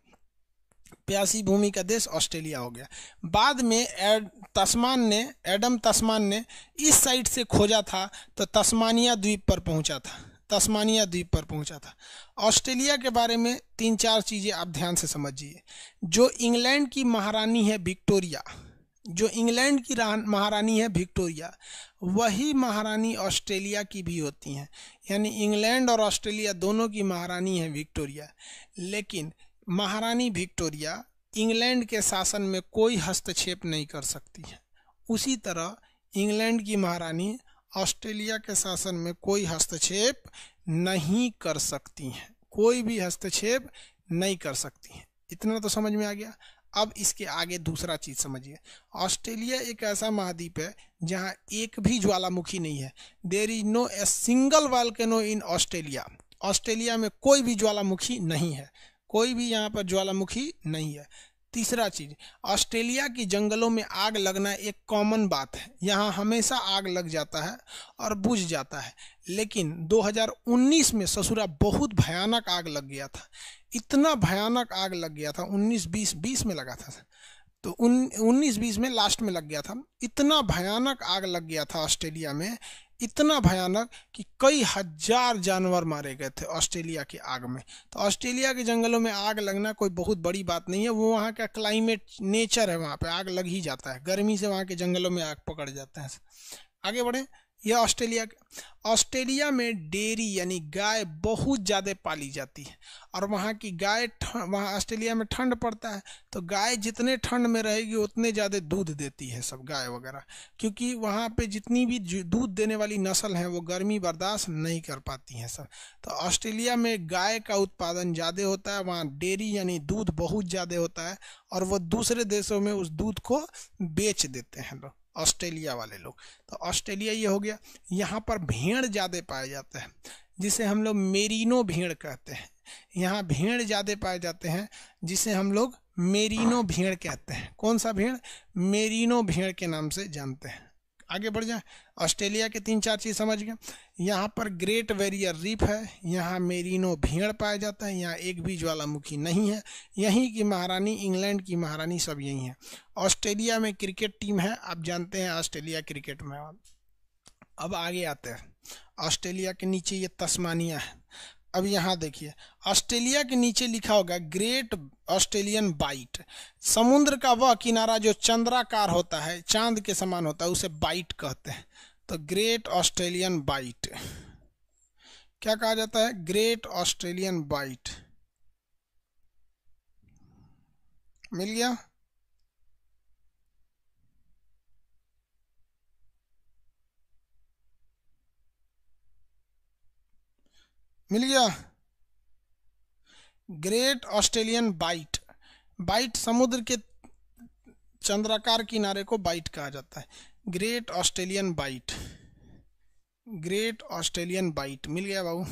प्यासी भूमि का देश ऑस्ट्रेलिया हो गया बाद में एड तस्मान ने एडम तस्मान ने इस साइड से खोजा था तो तस्मानिया द्वीप पर पहुंचा था तस्मानिया द्वीप पर पहुंचा था ऑस्ट्रेलिया के बारे में तीन चार चीज़ें आप ध्यान से समझिए जो इंग्लैंड की महारानी है विक्टोरिया जो इंग्लैंड की महारानी है विक्टोरिया वही महारानी ऑस्ट्रेलिया की भी होती हैं यानी इंग्लैंड और ऑस्ट्रेलिया दोनों की महारानी है विक्टोरिया लेकिन महारानी विक्टोरिया इंग्लैंड के शासन में कोई हस्तक्षेप नहीं कर सकती है उसी तरह इंग्लैंड की महारानी ऑस्ट्रेलिया के शासन में कोई हस्तक्षेप नहीं कर सकती हैं कोई भी हस्तक्षेप नहीं कर सकती हैं इतना तो समझ में आ गया अब इसके आगे दूसरा चीज समझिए ऑस्ट्रेलिया एक ऐसा महाद्वीप है जहाँ एक भी ज्वालामुखी नहीं है there is no a single volcano in Australia Australia में कोई भी ज्वालामुखी नहीं है कोई भी यहाँ पर ज्वालामुखी नहीं है तीसरा चीज ऑस्ट्रेलिया की जंगलों में आग लगना एक कॉमन बात है यहाँ हमेशा आग लग जाता है और बुझ जाता है लेकिन 2019 में ससुरा बहुत भयानक आग लग गया था इतना भयानक आग लग गया था 19 20 20 में लगा था तो उन उन्नीस बीस में लास्ट में लग गया था इतना भयानक आग लग गया था ऑस्ट्रेलिया में इतना भयानक कि कई हजार जानवर मारे गए थे ऑस्ट्रेलिया की आग में तो ऑस्ट्रेलिया के जंगलों में आग लगना कोई बहुत बड़ी बात नहीं है वो वहाँ का क्लाइमेट नेचर है वहाँ पे आग लग ही जाता है गर्मी से वहाँ के जंगलों में आग पकड़ जाते हैं आगे बढ़े यह ऑस्ट्रेलिया ऑस्ट्रेलिया में डेरी यानी गाय बहुत ज़्यादा पाली जाती है और वहाँ की गाय वहाँ ऑस्ट्रेलिया में ठंड पड़ता है तो गाय जितने ठंड में रहेगी उतने ज़्यादा दूध देती है सब गाय वगैरह क्योंकि वहाँ पे जितनी भी दूध देने वाली नस्ल है वो गर्मी बर्दाश्त नहीं कर पाती हैं सब तो ऑस्ट्रेलिया में गाय का उत्पादन ज़्यादा होता है वहाँ डेयरी यानी दूध बहुत ज़्यादा होता है और वह दूसरे देशों में उस दूध को बेच देते हैं लोग ऑस्ट्रेलिया वाले लोग तो ऑस्ट्रेलिया ये हो गया यहाँ पर भेड़ ज़्यादा पाए जाते हैं जिसे हम लोग मेरीनो भेड़ कहते हैं यहाँ भेड़ ज़्यादा पाए जाते हैं जिसे हम लोग मेरीनो भेड़ कहते हैं कौन सा भेड़ मेरीनो भेड़ के नाम से जानते हैं आगे बढ़ जाए ऑस्ट्रेलिया के तीन चार चीज़ समझ गए यहाँ पर ग्रेट वेरियर रीप है यहाँ मेरीनो भीड़ पाया जाता है यहाँ एक भी ज्वालामुखी नहीं है यहीं की महारानी इंग्लैंड की महारानी सब यहीं है ऑस्ट्रेलिया में क्रिकेट टीम है आप जानते हैं ऑस्ट्रेलिया क्रिकेट में अब आगे आते हैं ऑस्ट्रेलिया के नीचे ये तस्मानिया है अब यहाँ देखिए ऑस्ट्रेलिया के नीचे लिखा होगा ग्रेट ऑस्ट्रेलियन बाइट समुद्र का वह किनारा जो चंद्राकार होता है चांद के समान होता है उसे बाइट कहते हैं तो ग्रेट ऑस्ट्रेलियन बाइट क्या कहा जाता है ग्रेट ऑस्ट्रेलियन बाइट मिल गया मिल गया ग्रेट ऑस्ट्रेलियन बाइट बाइट समुद्र के चंद्राकार किनारे को बाइट कहा जाता है Great Australian Bight Great Australian Bight मिल गया बाबू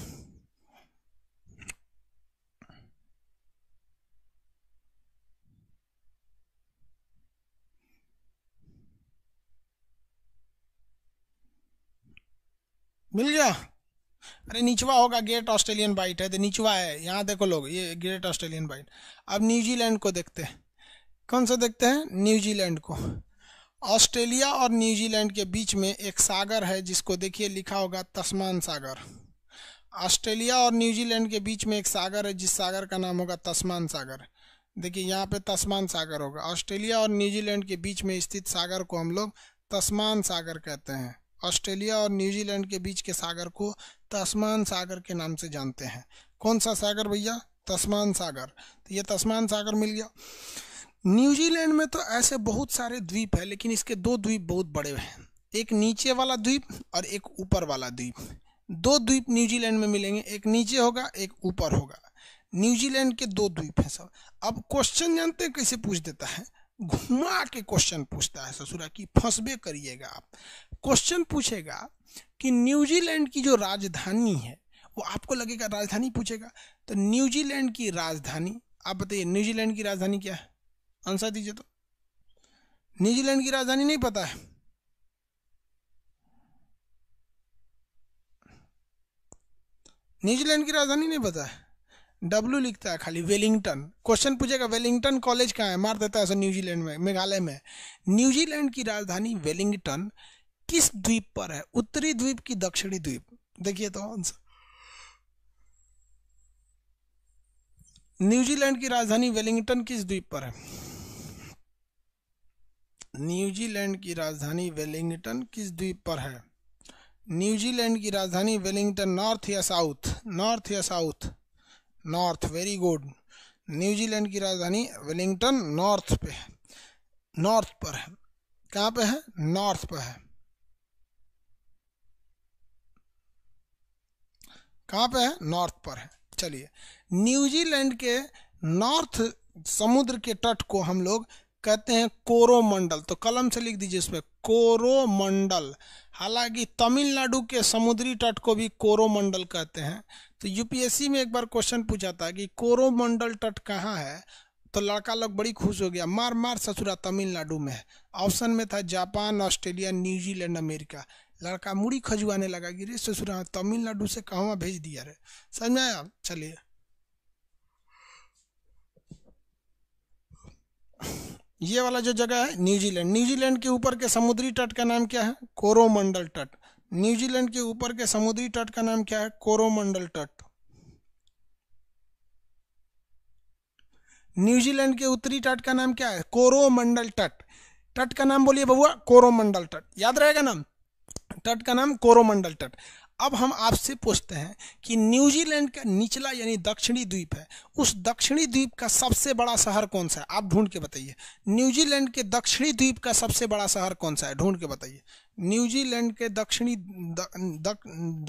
मिल गया अरे नीचवा होगा ग्रेट ऑस्ट्रेलियन बाइट है तो नीचवा है यहाँ देखो लोग ये ग्रेट ऑस्ट्रेलियन बाइट अब न्यूजीलैंड को देखते हैं कौन सा देखते हैं न्यूजीलैंड को ऑस्ट्रेलिया और न्यूजीलैंड के बीच में एक सागर है जिसको देखिए लिखा होगा तस्मान सागर ऑस्ट्रेलिया और न्यूजीलैंड के बीच में एक सागर है जिस सागर का नाम होगा तस्मान सागर देखिए यहाँ पे तस्मान सागर होगा ऑस्ट्रेलिया और न्यूजीलैंड के बीच में स्थित सागर को हम लोग तस्मान सागर कहते हैं ऑस्ट्रेलिया और न्यूजीलैंड के बीच के सागर को तस्मान सागर के नाम से जानते हैं कौन सा सागर भैया तस्मान सागर तो ये तस्मान सागर मिल गया न्यूजीलैंड में तो ऐसे बहुत सारे द्वीप हैं लेकिन इसके दो द्वीप बहुत बड़े हैं एक नीचे वाला द्वीप और एक ऊपर वाला द्वीप दो द्वीप न्यूजीलैंड में मिलेंगे एक नीचे होगा एक ऊपर होगा न्यूजीलैंड के दो द्वीप हैं सब अब क्वेश्चन जानते हैं कैसे पूछ देता है घुमा के क्वेश्चन पूछता है ससुरा की फंसबे करिएगा आप क्वेश्चन पूछेगा कि न्यूजीलैंड की जो राजधानी है वो आपको लगेगा राजधानी पूछेगा तो न्यूजीलैंड की राजधानी आप बताइए न्यूजीलैंड की राजधानी क्या है आंसर दीजिए तो न्यूजीलैंड की राजधानी नहीं पता है न्यूजीलैंड की राजधानी नहीं पता है डब्ल्यू लिखता है खाली वेलिंगटन क्वेश्चन पूछेगा वेलिंगटन कॉलेज कहाँ है मार देता है ऐसा न्यूजीलैंड में मेघालय में न्यूजीलैंड की राजधानी वेलिंगटन किस द्वीप पर है उत्तरी द्वीप की दक्षिणी द्वीप देखिए तो आंसर न्यूजीलैंड की राजधानी वेलिंगटन किस द्वीप पर है न्यूजीलैंड की राजधानी वेलिंगटन किस द्वीप पर है न्यूजीलैंड की राजधानी वेलिंगटन नॉर्थ या साउथ नॉर्थ या south north very good New Zealand की राजधानी वेलिंगटन नॉर्थ पे है नॉर्थ पर है कहाँ पे है नॉर्थ पर है कहाँ पे है नॉर्थ पर है चलिए न्यूजीलैंड के नॉर्थ समुद्र के तट को हम लोग कहते हैं कोरोमंडल तो कलम से लिख दीजिए इसमें कोरोमंडल हालांकि तमिलनाडु के समुद्री तट को भी कोरोमंडल कहते हैं तो यूपीएससी में एक बार क्वेश्चन पूछा था कि कोरोमंडल तट कहाँ है तो लड़का लोग बड़ी खुश हो गया मार मार ससुरा तमिलनाडु में है ऑप्शन में था जापान ऑस्ट्रेलिया न्यूजीलैंड अमेरिका लड़का मुड़ी खजुआने लगा गिरे ससुरा तमिलनाडु से कहवा भेज दिया रे समझ में आया चलिए ये वाला जो जगह है न्यूजीलैंड न्यूजीलैंड के ऊपर के समुद्री तट का नाम क्या है कोरोमंडल तट न्यूजीलैंड के ऊपर के समुद्री तट का नाम क्या है कोरोमंडल तट न्यूजीलैंड के उत्तरी तट का नाम क्या है कोरोमंडल तट तट का नाम बोलिए बबुआ कोरोमंडल तट याद रहेगा नाम तट का नाम कोरोमंडल तट अब हम आपसे पूछते हैं कि न्यूजीलैंड का निचला यानी दक्षिणी द्वीप है उस दक्षिणी द्वीप का सबसे बड़ा शहर कौन सा है आप ढूंढ के बताइए न्यूजीलैंड के दक्षिणी द्वीप का सबसे बड़ा शहर कौन सा है ढूंढ के बताइए न्यूजीलैंड के दक्षिणी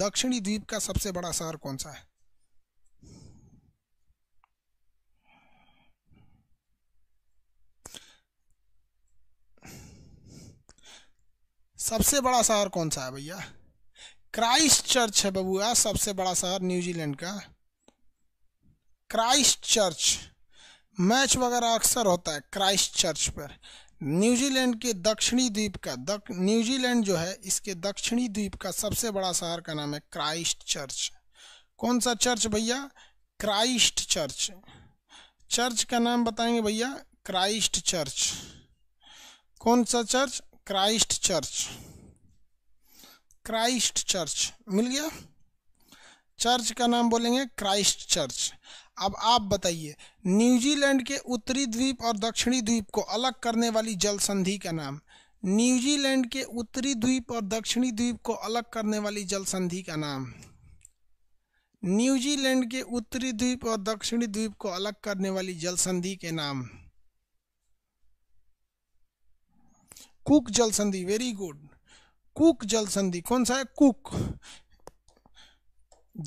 दक्षिणी द्वीप का सबसे बड़ा शहर कौन सा है सबसे बड़ा शहर कौन सा है भैया क्राइस्ट चर्च है बबुआ सबसे बड़ा शहर न्यूजीलैंड का क्राइस्ट चर्च मैच वगैरह अक्सर होता है क्राइस्ट चर्च पर न्यूजीलैंड के दक्षिणी द्वीप का दक, न्यूजीलैंड जो है इसके दक्षिणी द्वीप का सबसे बड़ा शहर का नाम है क्राइस्ट चर्च कौन सा चर्च भैया क्राइस्ट चर्च चर्च का नाम बताएंगे भैया क्राइस्ट चर्च कौन सा church Christ church Christ church मिल गया चर्च का नाम बोलेंगे क्राइस्ट चर्च अब आप बताइए न्यूजीलैंड के उत्तरी द्वीप और दक्षिणी द्वीप को अलग करने वाली जल संधि का नाम न्यूजीलैंड के उत्तरी द्वीप और दक्षिणी द्वीप को अलग करने वाली जल संधि का नाम न्यूजीलैंड के उत्तरी द्वीप और दक्षिणी द्वीप को अलग करने वाली जल संधि के नाम कुक जल संधि वेरी गुड कुक जल संधि कौन सा है कुक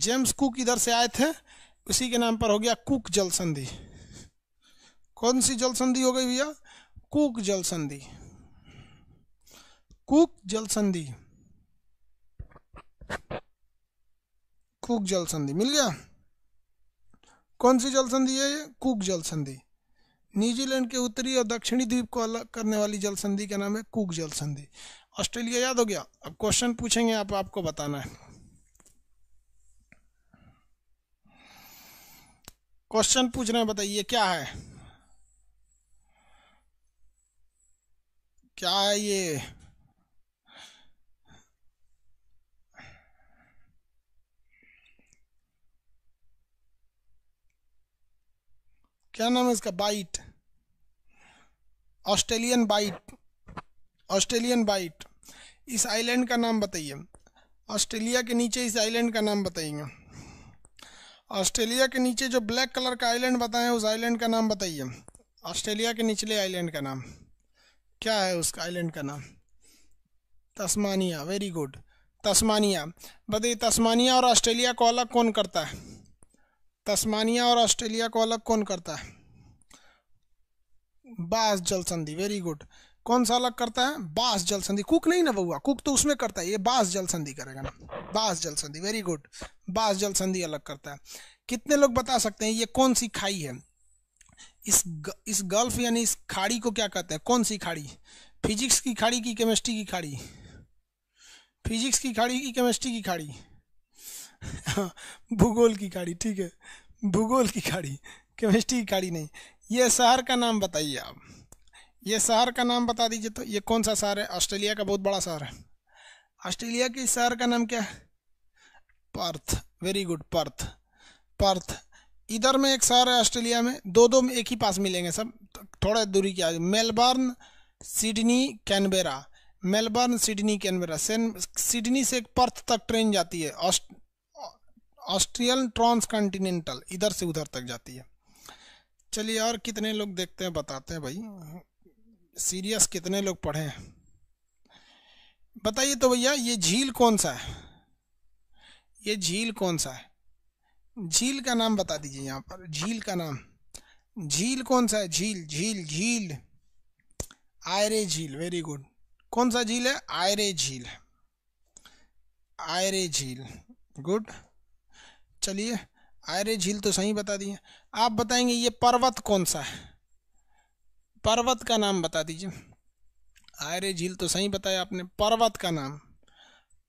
जेम्स कुक इधर से आए थे उसी के नाम पर हो गया कुक जल संधि कौन सी जल संधि हो गई भैया कुक जल संधि कुक जल संधि कुक जल संधि मिल गया कौन सी जल संधि है ये कुक जल संधि न्यूजीलैंड के उत्तरी और दक्षिणी द्वीप को अलग करने वाली जल संधि का नाम है कुक जल संधि ऑस्ट्रेलिया याद हो गया अब क्वेश्चन पूछेंगे आप आपको बताना है क्वेश्चन पूछ रहे हैं बताइए क्या है क्या है ये क्या नाम है इसका Bight Australian Bight Australian Bight इस आइलैंड का नाम बताइए ऑस्ट्रेलिया के नीचे इस आइलैंड का नाम बताइए ऑस्ट्रेलिया के नीचे जो ब्लैक कलर का आइलैंड बताएं उस आइलैंड का नाम बताइए ऑस्ट्रेलिया के निचले आइलैंड का नाम क्या है उसका आइलैंड का नाम तस्मानिया वेरी गुड तस्मानिया बताइए तस्मानिया और ऑस्ट्रेलिया को अलग कौन करता है तस्मानिया और ऑस्ट्रेलिया को अलग कौन करता है बास जल संधि वेरी गुड कौन सा अलग करता है बास जल संधि कुक नहीं ना बउआ कुक तो उसमें करता है ये बास जल संधि करेगा ना बास जल संधि वेरी गुड बास जल संधि अलग करता है कितने लोग बता सकते हैं ये कौन सी खाई है इस ग, इस गल्फ यानी इस खाड़ी को क्या कहते हैं कौन सी खाड़ी फिजिक्स की खाड़ी की केमिस्ट्री की खाड़ी फिजिक्स की खाड़ी की केमिस्ट्री की खाड़ी हाँ भूगोल की गाड़ी ठीक है भूगोल की गाड़ी केमिस्ट्री की गाड़ी नहीं ये शहर का नाम बताइए आप ये शहर का नाम बता दीजिए तो ये कौन सा शहर है ऑस्ट्रेलिया का बहुत बड़ा शहर है ऑस्ट्रेलिया के शहर का नाम क्या है Perth very good Perth Perth इधर में एक शहर है ऑस्ट्रेलिया में दो दो में एक ही पास मिलेंगे सब थोड़ा दूरी क्या Melbourne Sydney Canberra Melbourne Sydney Canberra Sydney से पर्थ तक ट्रेन जाती है ऑस्ट्रियन ट्रांसकॉन्टिनेंटल इधर से उधर तक जाती है चलिए और कितने लोग देखते हैं बताते हैं भाई सीरियस कितने लोग पढ़े हैं बताइए तो भैया ये झील कौन सा है ये झील कौन सा है झील का नाम बता दीजिए यहाँ पर झील का नाम झील कौन सा है झील झील झील आयरे झील वेरी गुड कौन सा झील है आयरे झील आयरे झील गुड चलिए आयरे झील तो सही बता दिए आप बताएंगे ये पर्वत कौन सा है पर्वत का नाम बता दीजिए आयरे झील तो सही बताया आपने पर्वत का नाम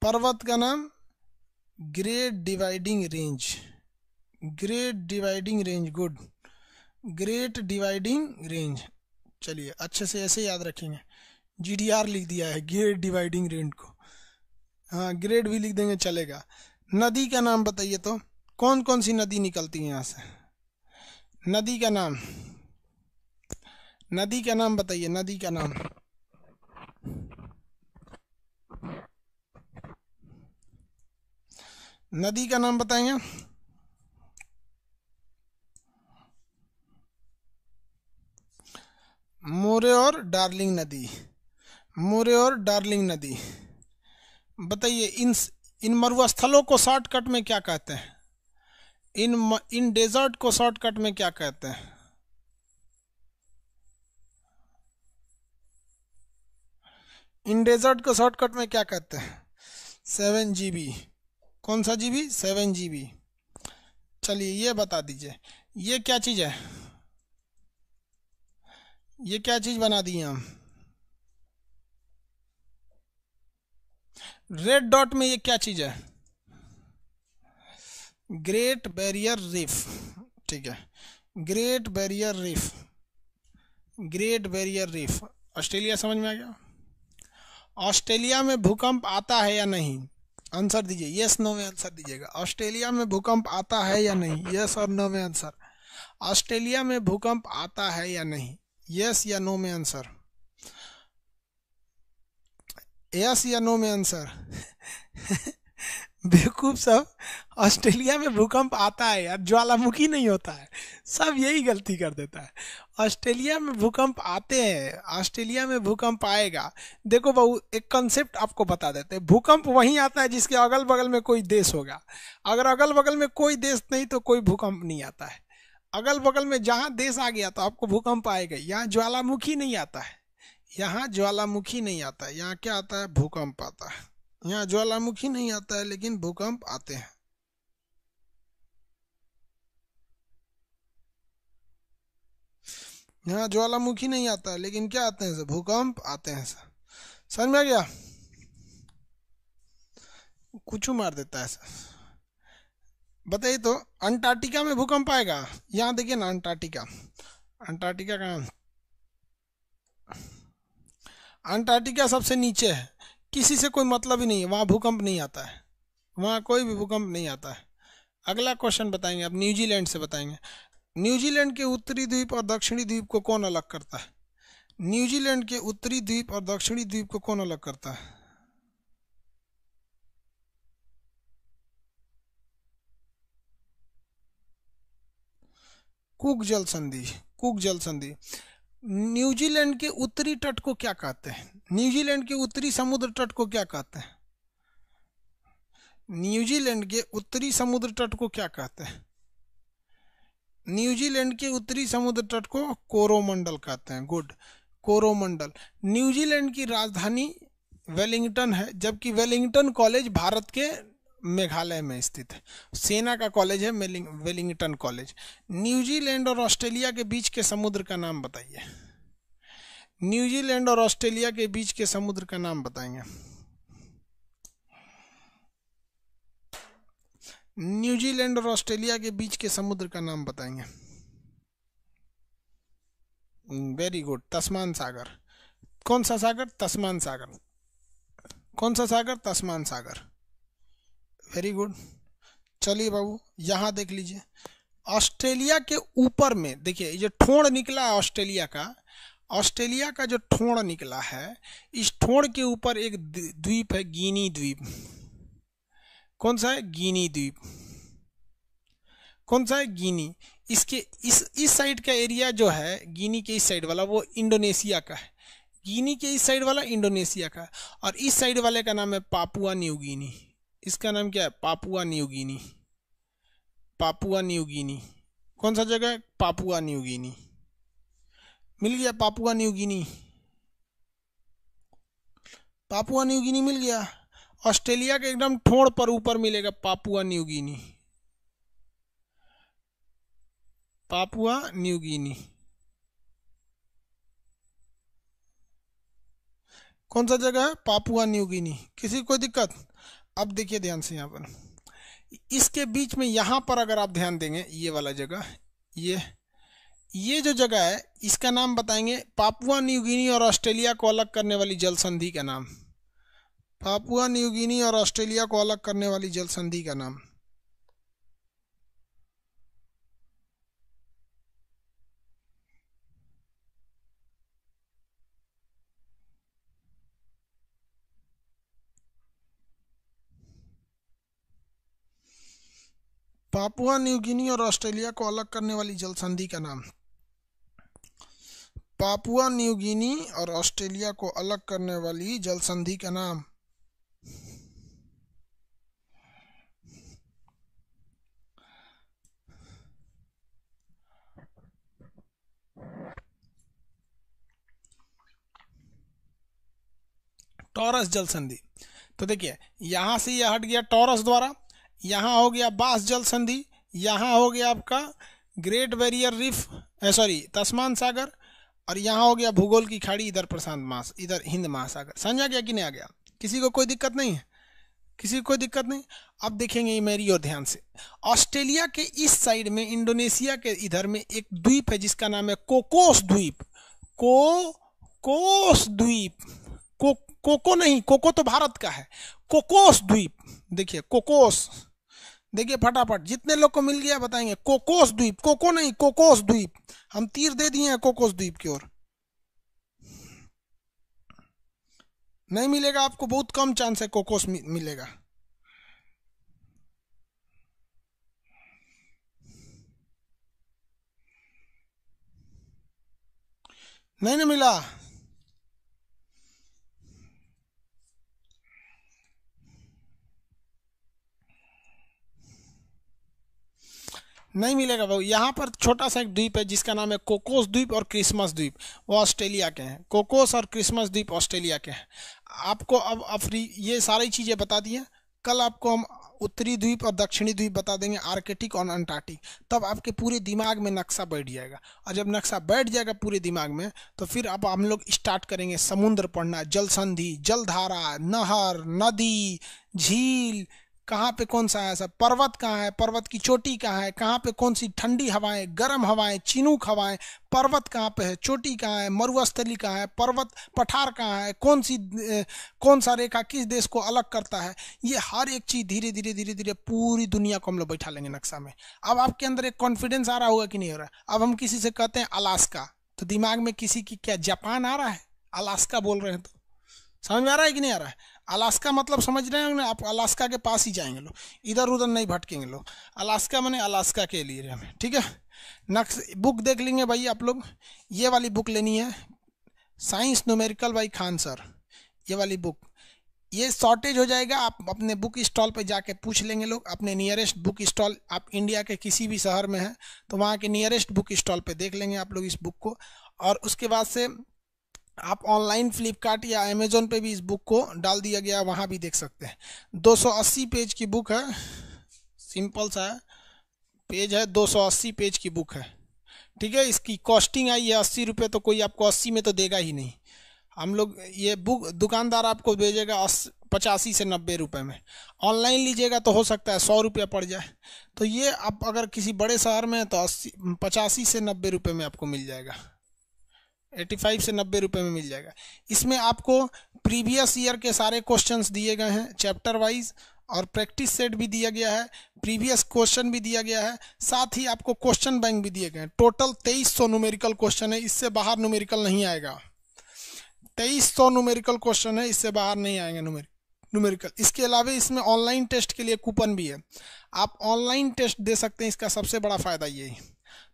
पर्वत का नाम Great Dividing Range Great Dividing Range good Great Dividing Range चलिए अच्छे से ऐसे याद रखेंगे जी लिख दिया है ग्रेट डिवाइडिंग रेंज को हाँ ग्रेड भी लिख देंगे चलेगा नदी का नाम बताइए तो कौन कौन सी नदी निकलती है यहाँ से नदी का नाम नदी का नाम बताइए नदी का नाम नदी का नाम बताएंगे मोरे और डार्लिंग नदी मोरे और डार्लिंग नदी बताइए इन इन मरुस्थलों को शॉर्टकट में क्या कहते हैं इन इन डेजर्ट को शॉर्टकट में क्या कहते हैं इन डेजर्ट को शॉर्टकट में क्या कहते हैं सेवन जी बी कौन सा G B seven G B चलिए ये बता दीजिए ये क्या चीज़ है ये क्या चीज़ बना दी हम रेड डॉट में ये क्या चीज़ है ग्रेट बैरियर रीफ ठीक है Great Barrier Reef Great Barrier Reef Australia समझ में आ गया ऑस्ट्रेलिया में भूकंप आता है या नहीं आंसर दीजिए यस नो में आंसर दीजिएगा ऑस्ट्रेलिया में भूकंप आता है या नहीं यस और नो में आंसर ऑस्ट्रेलिया में भूकंप आता है या नहीं यस या नो में आंसर यस या नो में आंसर बेवकूफ सब ऑस्ट्रेलिया में भूकंप आता है यार ज्वालामुखी नहीं होता है सब यही गलती कर देता है ऑस्ट्रेलिया में भूकंप आते हैं ऑस्ट्रेलिया में भूकंप आएगा देखो बहू एक कंसेप्ट आपको बता देते हैं भूकंप वहीं आता है जिसके अगल बगल में कोई देश होगा अगर अगल बगल में कोई देश नहीं तो कोई भूकंप नहीं आता है अगल बगल में जहाँ देश आ गया तो आपको भूकंप आएगा यहाँ ज्वालामुखी नहीं आता है यहाँ ज्वालामुखी नहीं आता है यहाँ क्या आता है भूकंप आता है यहाँ ज्वालामुखी नहीं आता है लेकिन भूकंप आते हैं यहाँ ज्वालामुखी नहीं आता है लेकिन क्या आते हैं सर भूकंप आते हैं सर समझ में आ गया कुछ मार देता है सर बताइए तो अंटार्कटिका में भूकंप आएगा यहाँ देखिए ना अंटार्कटिका अंटार्कटिका कहा अंटार्कटिका सबसे नीचे है किसी से कोई मतलब ही नहीं है वहाँ भूकंप नहीं आता है वहाँ कोई भी भूकंप नहीं आता है अगला क्वेश्चन बताएंगे आप न्यूजीलैंड से बताएंगे न्यूजीलैंड के उत्तरी द्वीप और दक्षिणी द्वीप को कौन अलग करता है न्यूजीलैंड के उत्तरी द्वीप और दक्षिणी द्वीप को कौन अलग करता है कुक जल संधि कुक जल संधि न्यूजीलैंड के उत्तरी तट को क्या कहते हैं न्यूजीलैंड के उत्तरी समुद्र तट को क्या कहते हैं न्यूजीलैंड के उत्तरी समुद्र तट को क्या कहते हैं न्यूजीलैंड के उत्तरी समुद्र तट को कोरोमंडल कहते हैं गुड कोरोमंडल न्यूजीलैंड की राजधानी वेलिंगटन है जबकि वेलिंगटन कॉलेज भारत के मेघालय में स्थित है सेना का कॉलेज है वेलिंगटन कॉलेज न्यूजीलैंड और ऑस्ट्रेलिया के बीच के समुद्र का नाम बताइए न्यूजीलैंड और ऑस्ट्रेलिया के बीच के समुद्र का नाम बताएंगे न्यूजीलैंड और ऑस्ट्रेलिया के बीच के समुद्र का नाम बताएंगे वेरी hmm, गुड तस्मान सागर कौन सा सागर तस्मान सागर कौन सा सागर तस्मान सागर वेरी गुड चलिए बाबू यहाँ देख लीजिए ऑस्ट्रेलिया के ऊपर में देखिए ये ठोड़ निकला है ऑस्ट्रेलिया का ऑस्ट्रेलिया का जो ठोड़ निकला है इस ठोड़ के ऊपर एक द्वीप है गिनी द्वीप कौन सा है गिनी द्वीप कौन सा है गिनी इसके इस इस साइड का एरिया जो है गिनी के इस साइड वाला वो इंडोनेशिया का है गिनी के इस साइड वाला इंडोनेशिया का और इस साइड वाले का नाम है पापुआ न्यू गिनी इसका नाम क्या है पापुआ न्यूगिनी पापुआ न्यूगिनी कौन सा जगह है पापुआ न्यूगिनी मिल गया पापुआ न्यूगिनी पापुआ न्यूगिनी मिल गया ऑस्ट्रेलिया के एकदम ठोड़ पर ऊपर मिलेगा पापुआ न्यूगिनी पापुआ न्यूगिनी कौन सा जगह है पापुआ न्यूगिनी किसी कोई दिक्कत अब देखिए ध्यान से यहाँ पर इसके बीच में यहाँ पर अगर आप ध्यान देंगे ये वाला जगह ये ये जो जगह है इसका नाम बताएंगे पापुआ न्यूगिनी और ऑस्ट्रेलिया को अलग करने वाली जल संधि का नाम पापुआ न्यूगिनी और ऑस्ट्रेलिया को अलग करने वाली जल संधि का नाम पापुआ न्यू गिनी और ऑस्ट्रेलिया को अलग करने वाली जल संधि का नाम पापुआ न्यू गिनी और ऑस्ट्रेलिया को अलग करने वाली जल संधि का नाम टॉरस जल संधि तो देखिए यहां से यह हट गया टॉरस द्वारा यहाँ हो गया बास जल संधि यहाँ हो गया आपका Great Barrier Reef sorry Tasman सागर और यहाँ हो गया भूगोल की खाड़ी इधर प्रशांत मास इधर हिंद महासागर आ गया कि नहीं आ गया किसी को कोई दिक्कत नहीं है किसी को कोई दिक्कत नहीं अब देखेंगे ये मेरी और ध्यान से ऑस्ट्रेलिया के इस साइड में इंडोनेशिया के इधर में एक द्वीप है जिसका नाम है कोकोस द्वीप को कोस द्वीप को कोको नहीं कोको तो भारत का है कोकोस द्वीप देखिए कोकोस देखिए फटाफट जितने लोग को मिल गया बताएंगे कोकोस द्वीप कोको नहीं कोकोस द्वीप हम तीर दे दिए हैं कोकोस द्वीप की ओर नहीं मिलेगा आपको बहुत कम चांस है कोकोस मिलेगा नहीं नहीं मिला नहीं मिलेगा भाई यहाँ पर छोटा सा एक द्वीप है जिसका नाम है कोकोस द्वीप और क्रिसमस द्वीप वो ऑस्ट्रेलिया के हैं कोकोस और क्रिसमस द्वीप ऑस्ट्रेलिया के हैं आपको अब अफ्री ये सारी चीज़ें बता दी हैं कल आपको हम उत्तरी द्वीप और दक्षिणी द्वीप बता देंगे आर्कटिक और अंटार्कटिक तब आपके पूरे दिमाग में नक्शा बैठ जाएगा और जब नक्शा बैठ जाएगा पूरे दिमाग में तो फिर अब हम लोग स्टार्ट करेंगे समुद्र पढ़ना जल संधि जलधारा नहर नदी झील कहाँ पे कौन सा है ऐसा पर्वत कहाँ है पर्वत की चोटी कहाँ है कहाँ पे कौन सी ठंडी हवाएं गर्म हवाएं चिनूक हवाएं पर्वत कहाँ पे है चोटी कहाँ है मरुस्थली कहाँ है पर्वत पठार कहाँ है कौन सी कौन सा रेखा किस देश को अलग करता है ये हर एक चीज़ धीरे धीरे धीरे धीरे पूरी दुनिया को हम लोग बैठा लेंगे नक्शा में अब आपके अंदर एक कॉन्फिडेंस आ रहा होगा कि नहीं हो रहा अब हम किसी से कहते हैं अलास्का तो दिमाग में किसी की क्या जापान आ रहा है अलास्का बोल रहे हैं तो समझ में आ रहा है कि नहीं आ रहा है अलास्का मतलब समझ रहे हैं आप अलास्का के पास ही जाएंगे लोग इधर उधर नहीं भटकेंगे लोग अलास्का मैंने अलास्का के लिए हमें ठीक है नक्स बुक देख लेंगे भाई आप लोग ये वाली बुक लेनी है science numerical by Khan sir ये वाली बुक ये शॉर्टेज हो जाएगा आप अपने बुक स्टॉल पर जाके पूछ लेंगे लोग अपने नियरेस्ट बुक स्टॉल आप इंडिया के किसी भी शहर में हैं तो वहाँ के नियरेस्ट बुक स्टॉल पर देख लेंगे आप लोग इस बुक को और उसके बाद से आप ऑनलाइन फ्लिपकार्ट या अमेजोन पे भी इस बुक को डाल दिया गया वहाँ भी देख सकते हैं 280 पेज की बुक है सिंपल सा है पेज है 280 पेज की बुक है ठीक है इसकी कॉस्टिंग आई है अस्सी रुपये तो कोई आपको अस्सी में तो देगा ही नहीं हम लोग ये बुक दुकानदार आपको भेजेगा पचासी से नब्बे रुपये में ऑनलाइन लीजिएगा तो हो सकता है सौ रुपया पड़ जाए तो ये आप अगर किसी बड़े शहर में हैं तो अस्सी पचासी से नब्बे रुपये में आपको मिल जाएगा 85 से नब्बे रुपये में मिल जाएगा इसमें आपको प्रीवियस ईयर के सारे क्वेश्चंस दिए गए हैं चैप्टर वाइज और प्रैक्टिस सेट भी दिया गया है प्रीवियस क्वेश्चन भी दिया गया है साथ ही आपको क्वेश्चन बैंक भी दिए गए हैं टोटल 2300 न्यूमेरिकल क्वेश्चन है इससे बाहर न्यूमेरिकल नहीं आएगा 2300 न्यूमेरिकल क्वेश्चन है इससे बाहर नहीं आएंगे न्यूमेरिकल न्यूमेरिकल इसके अलावा इसमें ऑनलाइन टेस्ट के लिए कूपन भी है आप ऑनलाइन टेस्ट दे सकते हैं इसका सबसे बड़ा फ़ायदा यही है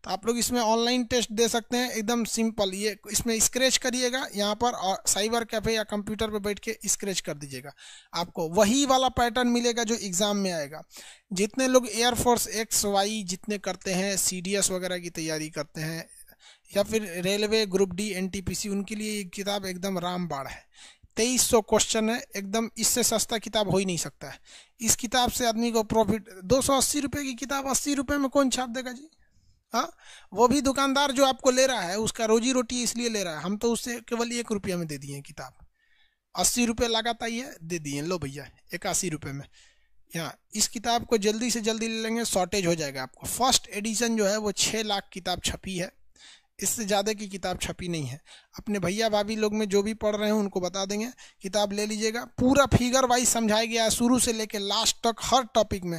तो आप लोग इसमें ऑनलाइन टेस्ट दे सकते हैं एकदम सिंपल ये इसमें स्क्रेच करिएगा यहाँ पर और साइबर कैफे या कंप्यूटर पे बैठ के स्क्रेच कर दीजिएगा आपको वही वाला पैटर्न मिलेगा जो एग्ज़ाम में आएगा जितने लोग एयरफोर्स एक्स वाई जितने करते हैं सी वगैरह की तैयारी करते हैं या फिर रेलवे ग्रुप डी एन उनके लिए ये किताब एकदम रामबाड़ है तेईस सौ क्वेश्चन है एकदम इससे सस्ता किताब हो ही नहीं सकता है इस किताब से आदमी को प्रॉफिट दो सौ अस्सी रुपये की किताब अस्सी रुपये में कौन छाप देगा जी हाँ वो भी दुकानदार जो आपको ले रहा है उसका रोजी रोटी इसलिए ले रहा है हम तो उससे केवल एक रुपये में दे दिए किताब अस्सी रुपये आई है दे दिए लो भैया इक्यासी रुपये में यहाँ इस किताब को जल्दी से जल्दी ले लेंगे शॉर्टेज हो जाएगा आपको फर्स्ट एडिशन जो है वो छः लाख किताब छपी है इससे ज़्यादा की किताब छपी नहीं है अपने भैया भाभी लोग में जो भी पढ़ रहे हैं उनको बता देंगे किताब ले लीजिएगा पूरा फिगर वाइज समझाया गया है शुरू से लेकर लास्ट तक हर टॉपिक में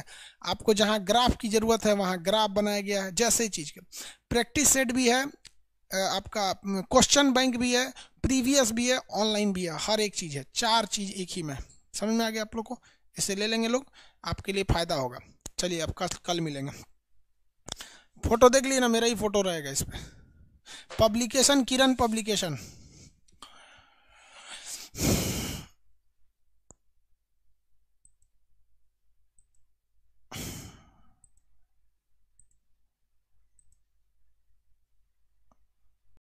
आपको जहाँ ग्राफ की ज़रूरत है वहाँ ग्राफ बनाया गया है जैसे चीज़ के प्रैक्टिस सेट भी है आपका क्वेश्चन बैंक भी है प्रीवियस भी है ऑनलाइन भी है हर एक चीज़ है चार चीज़ एक ही में समझ में आ गया आप लोग को इसे ले लेंगे लोग आपके लिए फ़ायदा होगा चलिए आपका कल मिलेंगे फ़ोटो देख लिए ना मेरा ही फ़ोटो रहेगा इस पर पब्लिकेशन किरण पब्लिकेशन